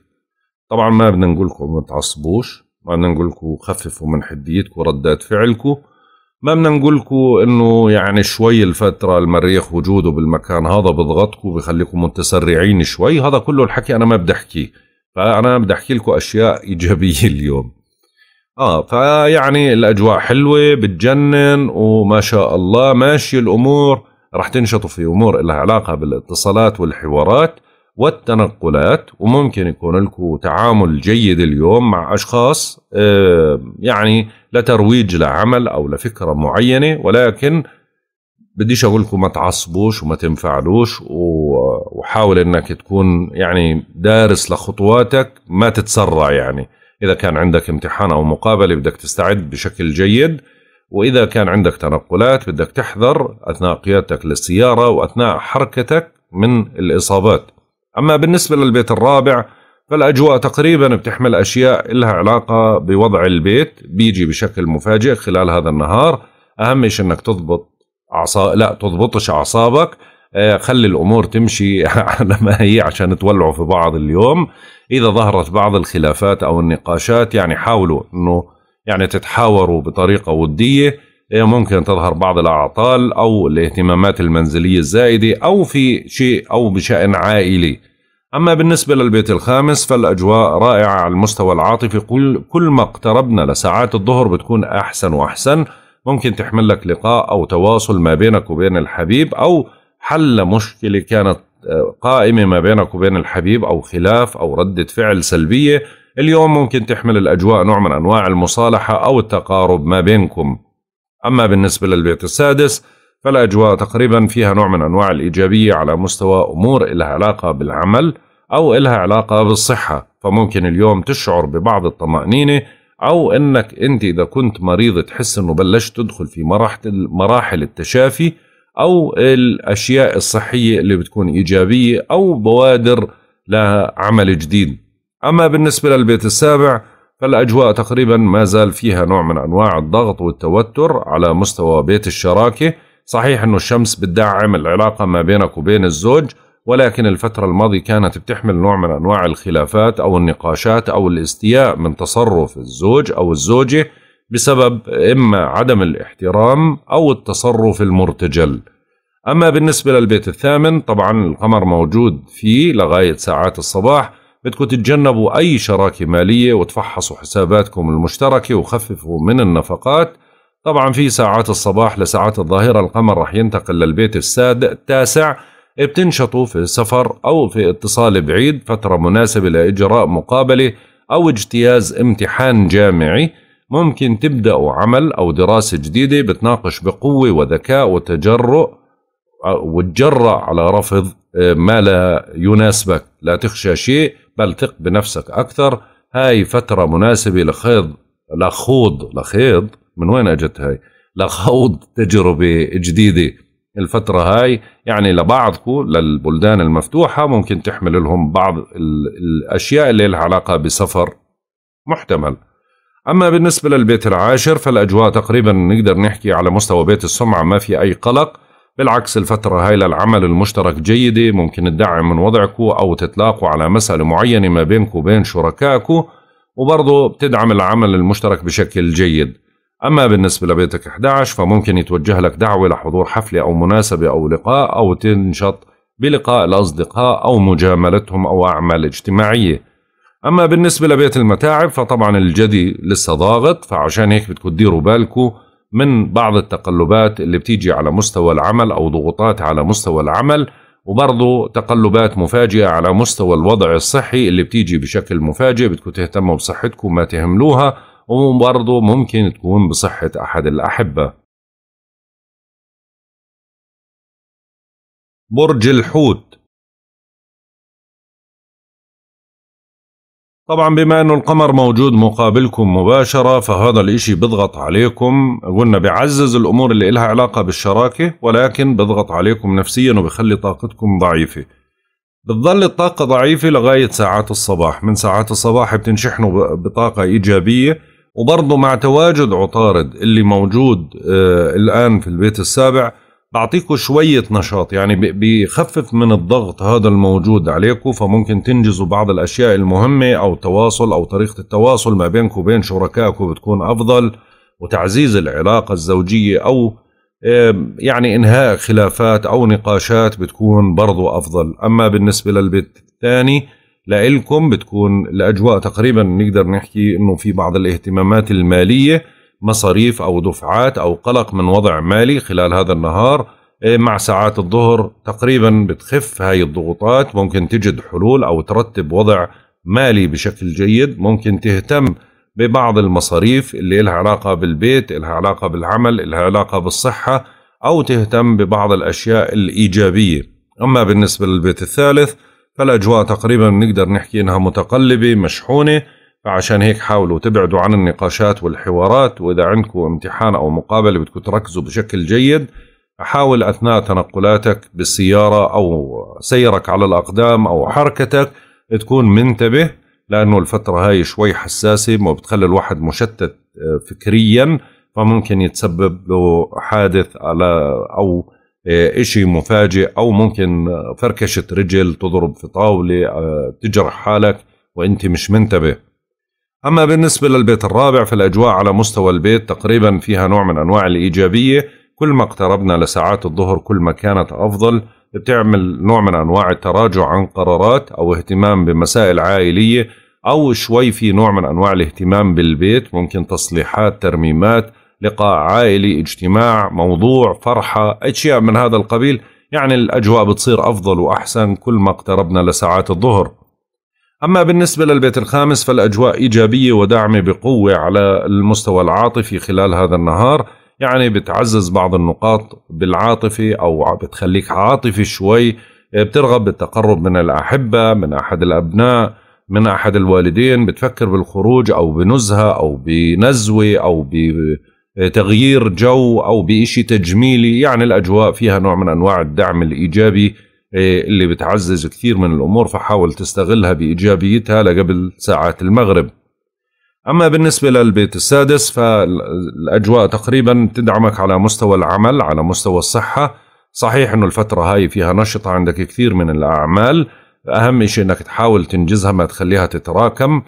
طبعا ما بدنا نقول لكم ما تعصبوش ما بدنا نقول لكم خففوا من حديتكم ردات فعلكم ما بدنا نقول لكم انه يعني شوي الفتره المريخ وجوده بالمكان هذا بضغطكم بخليكم متسرعين شوي هذا كله الحكي انا ما بدي احكيه فانا بدي احكي لكم اشياء ايجابيه اليوم اه فيعني الاجواء حلوه بتجنن وما شاء الله ماشيه الامور راح تنشطوا في امور لها علاقه بالاتصالات والحوارات والتنقلات وممكن يكون لكم تعامل جيد اليوم مع اشخاص يعني لترويج لعمل او لفكره معينه ولكن بديش اقول لكم ما تعصبوش وما تنفعلوش وحاول انك تكون يعني دارس لخطواتك ما تتسرع يعني اذا كان عندك امتحان او مقابله بدك تستعد بشكل جيد وإذا كان عندك تنقلات بدك تحذر أثناء قيادتك للسيارة وأثناء حركتك من الإصابات أما بالنسبة للبيت الرابع فالأجواء تقريبا بتحمل أشياء لها علاقة بوضع البيت بيجي بشكل مفاجئ خلال هذا النهار أهم شيء أنك تضبط عصا... لا تضبطش أعصابك آه، خلي الامور تمشي على ما هي عشان تولعوا في بعض اليوم اذا ظهرت بعض الخلافات او النقاشات يعني حاولوا انه يعني تتحاوروا بطريقة ودية إيه، ممكن تظهر بعض الأعطال أو الاهتمامات المنزلية الزائدة أو في شيء أو بشأن عائلي أما بالنسبة للبيت الخامس فالأجواء رائعة على المستوى العاطفي كل ما اقتربنا لساعات الظهر بتكون أحسن وأحسن ممكن تحمل لك لقاء أو تواصل ما بينك وبين الحبيب أو حل مشكلة كانت آه، قائمة ما بينك وبين الحبيب أو خلاف أو ردة فعل سلبية اليوم ممكن تحمل الأجواء نوع من أنواع المصالحة أو التقارب ما بينكم أما بالنسبة للبيت السادس فالأجواء تقريبا فيها نوع من أنواع الإيجابية على مستوى أمور إلها علاقة بالعمل أو إلها علاقة بالصحة فممكن اليوم تشعر ببعض الطمأنينة أو أنك أنت إذا كنت مريض تحس أنه بلشت تدخل في مراحل التشافي أو الأشياء الصحية اللي بتكون إيجابية أو بوادر لعمل جديد أما بالنسبة للبيت السابع فالأجواء تقريبا ما زال فيها نوع من أنواع الضغط والتوتر على مستوى بيت الشراكة صحيح أنه الشمس بتدعم العلاقة ما بينك وبين الزوج ولكن الفترة الماضية كانت بتحمل نوع من أنواع الخلافات أو النقاشات أو الاستياء من تصرف الزوج أو الزوجة بسبب إما عدم الاحترام أو التصرف المرتجل أما بالنسبة للبيت الثامن طبعا القمر موجود فيه لغاية ساعات الصباح بدكم تتجنبوا أي شراكة مالية وتفحصوا حساباتكم المشتركة وخففوا من النفقات طبعا في ساعات الصباح لساعات الظهيرة القمر رح ينتقل للبيت الساد التاسع بتنشطوا في سفر أو في اتصال بعيد فترة مناسبة لإجراء مقابلة أو اجتياز امتحان جامعي ممكن تبدأوا عمل أو دراسة جديدة بتناقش بقوة وذكاء وتجرؤ وتجرأ على رفض آه، ما لا يناسبك لا تخشى شيء بل ثق بنفسك أكثر هاي فترة مناسبة لخيض لخوض لخيض من وين أجت هاي لخوض تجربة جديدة الفترة هاي يعني لبعضكم للبلدان المفتوحة ممكن تحمل لهم بعض الأشياء اللي لها علاقة بسفر محتمل أما بالنسبة للبيت العاشر فالأجواء تقريبا نقدر نحكي على مستوى بيت السمعة ما في أي قلق بالعكس الفترة هاي للعمل المشترك جيدة ممكن تدعم من وضعكو أو تتلاقوا على مسألة معينة ما بينكو وبين شركائكو وبرضه بتدعم العمل المشترك بشكل جيد أما بالنسبة لبيتك 11 فممكن يتوجه لك دعوة لحضور حفلة أو مناسبة أو لقاء أو تنشط بلقاء الأصدقاء أو مجاملتهم أو أعمال اجتماعية أما بالنسبة لبيت المتاعب فطبعا الجدي لسه ضاغط فعشان هيك بدكم تديروا بالكم من بعض التقلبات اللي بتيجي على مستوى العمل أو ضغوطات على مستوى العمل وبرضه تقلبات مفاجئة على مستوى الوضع الصحي اللي بتيجي بشكل مفاجئ بدكم تهتموا بصحتكم ما تهملوها وبرضه ممكن تكون بصحة أحد الأحبة برج الحوت طبعا بما انه القمر موجود مقابلكم مباشرة فهذا الاشي بضغط عليكم قلنا بعزز الامور اللي لها علاقة بالشراكة ولكن بضغط عليكم نفسيا وبخلي طاقتكم ضعيفة بتظل الطاقة ضعيفة لغاية ساعات الصباح من ساعات الصباح بتنشحنوا بطاقة ايجابية وبرضه مع تواجد عطارد اللي موجود آه الان في البيت السابع بعطيكم شوية نشاط يعني بيخفف من الضغط هذا الموجود عليكم فممكن تنجزوا بعض الأشياء المهمة أو تواصل أو طريقة التواصل ما بينك وبين شركائك بتكون أفضل وتعزيز العلاقة الزوجية أو يعني إنهاء خلافات أو نقاشات بتكون برضو أفضل أما بالنسبة للبيت الثاني لإلكم بتكون الأجواء تقريبا نقدر نحكي أنه في بعض الاهتمامات المالية مصاريف أو دفعات أو قلق من وضع مالي خلال هذا النهار إيه، مع ساعات الظهر تقريبا بتخف هاي الضغوطات ممكن تجد حلول أو ترتب وضع مالي بشكل جيد ممكن تهتم ببعض المصاريف اللي لها علاقة بالبيت لها علاقة بالعمل لها علاقة بالصحة أو تهتم ببعض الأشياء الإيجابية أما بالنسبة للبيت الثالث فالأجواء تقريبا نقدر نحكي إنها متقلبة مشحونة فعشان هيك حاولوا تبعدوا عن النقاشات والحوارات واذا عندكم امتحان او مقابله بدكم تركزوا بشكل جيد حاول اثناء تنقلاتك بالسياره او سيرك على الاقدام او حركتك تكون منتبه لانه الفتره هاي شوي حساسه ما بتخلي الواحد مشتت آه، فكريا فممكن يتسبب له حادث على او آه، إشي مفاجئ او ممكن فركشه رجل تضرب في طاوله آه، تجرح حالك وانت مش منتبه أما بالنسبة للبيت الرابع فالأجواء على مستوى البيت تقريبا فيها نوع من أنواع الإيجابية كل ما اقتربنا لساعات الظهر كل ما كانت أفضل بتعمل نوع من أنواع التراجع عن قرارات أو اهتمام بمسائل عائلية أو شوي في نوع من أنواع الاهتمام بالبيت ممكن تصليحات ترميمات لقاء عائلي اجتماع موضوع فرحة أشياء من هذا القبيل يعني الأجواء بتصير أفضل وأحسن كل ما اقتربنا لساعات الظهر أما بالنسبة للبيت الخامس فالأجواء إيجابية وداعمة بقوة على المستوى العاطفي خلال هذا النهار يعني بتعزز بعض النقاط بالعاطفة أو بتخليك عاطفي شوي بترغب بالتقرب من الأحبة من أحد الأبناء من أحد الوالدين بتفكر بالخروج أو بنزهة أو بنزوة أو بتغيير جو أو بإشي تجميلي يعني الأجواء فيها نوع من أنواع الدعم الإيجابي إيه، اللي بتعزز كثير من الأمور فحاول تستغلها بإيجابيتها لقبل ساعات المغرب أما بالنسبة للبيت السادس فالأجواء تقريبا تدعمك على مستوى العمل على مستوى الصحة صحيح أنه الفترة هاي فيها نشطة عندك كثير من الأعمال أهم شيء أنك تحاول تنجزها ما تخليها تتراكم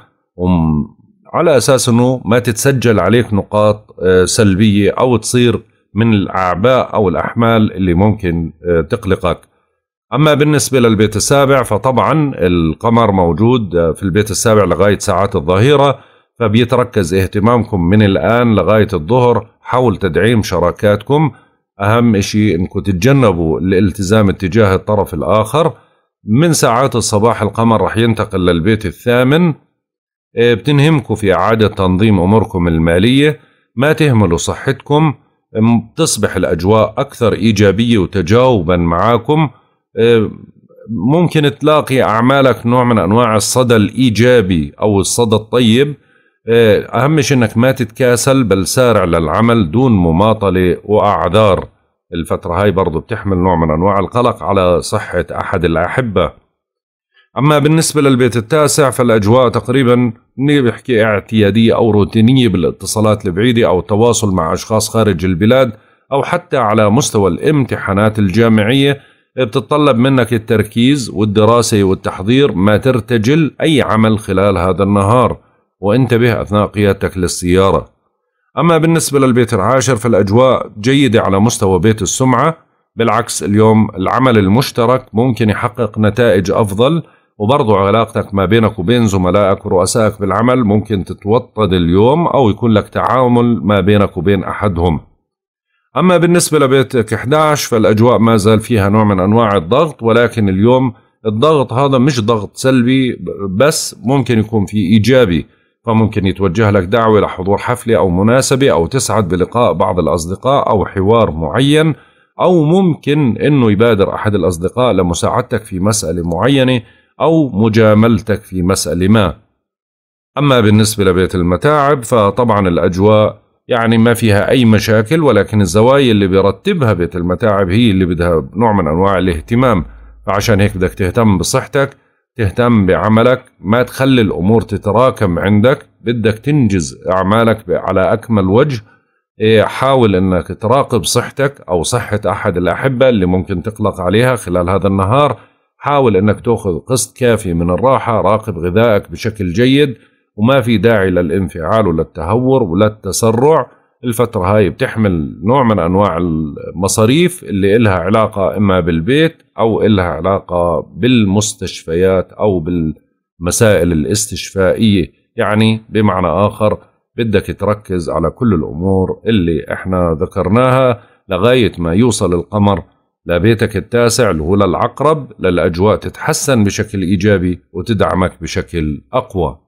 على أساس أنه ما تتسجل عليك نقاط آه، سلبية أو تصير من الأعباء أو الأحمال اللي ممكن آه، تقلقك أما بالنسبة للبيت السابع فطبعا القمر موجود في البيت السابع لغاية ساعات الظهيرة فبيتركز اهتمامكم من الآن لغاية الظهر حول تدعيم شراكاتكم أهم شيء أنكم تتجنبوا الالتزام اتجاه الطرف الآخر من ساعات الصباح القمر رح ينتقل للبيت الثامن إيه، بتنهمكم في إعادة تنظيم أموركم المالية ما تهملوا صحتكم تصبح الأجواء أكثر إيجابية وتجاوبا معاكم إيه، ممكن تلاقي اعمالك نوع من انواع الصدى الايجابي او الصدى الطيب إيه، اهم شيء انك ما تتكاسل بل سارع للعمل دون مماطله واعذار الفتره هاي برضو بتحمل نوع من انواع القلق على صحه احد الاحبه اما بالنسبه للبيت التاسع فالاجواء تقريبا بيحكي اعتياديه او روتينيه بالاتصالات البعيده او التواصل مع اشخاص خارج البلاد او حتى على مستوى الامتحانات الجامعيه بتتطلب منك التركيز والدراسة والتحضير ما ترتجل أي عمل خلال هذا النهار وانتبه أثناء قيادتك للسيارة أما بالنسبة للبيت العاشر فالأجواء جيدة على مستوى بيت السمعة بالعكس اليوم العمل المشترك ممكن يحقق نتائج أفضل وبرضو علاقتك ما بينك وبين زملائك ورؤسائك بالعمل ممكن تتوطد اليوم أو يكون لك تعامل ما بينك وبين أحدهم أما بالنسبة لبيتك 11 فالأجواء ما زال فيها نوع من أنواع الضغط ولكن اليوم الضغط هذا مش ضغط سلبي بس ممكن يكون في إيجابي فممكن يتوجه لك دعوة لحضور حفلة أو مناسبة أو تسعد بلقاء بعض الأصدقاء أو حوار معين أو ممكن أنه يبادر أحد الأصدقاء لمساعدتك في مسألة معينة أو مجاملتك في مسألة ما أما بالنسبة لبيت المتاعب فطبعا الأجواء يعني ما فيها أي مشاكل ولكن الزوايا اللي بيرتبها بيت المتاعب هي اللي بدها نوع من أنواع الاهتمام فعشان هيك بدك تهتم بصحتك تهتم بعملك ما تخلي الأمور تتراكم عندك بدك تنجز أعمالك على أكمل وجه إيه، حاول أنك تراقب صحتك أو صحة أحد الأحبة اللي ممكن تقلق عليها خلال هذا النهار حاول أنك تأخذ قسط كافي من الراحة راقب غذائك بشكل جيد وما في داعي للانفعال ولا التهور ولا التسرع الفترة هاي بتحمل نوع من أنواع المصاريف اللي إلها علاقة إما بالبيت أو إلها علاقة بالمستشفيات أو بالمسائل الاستشفائية يعني بمعنى آخر بدك تركز على كل الأمور اللي إحنا ذكرناها لغاية ما يوصل القمر لبيتك التاسع اللي هو للعقرب للأجواء تتحسن بشكل إيجابي وتدعمك بشكل أقوى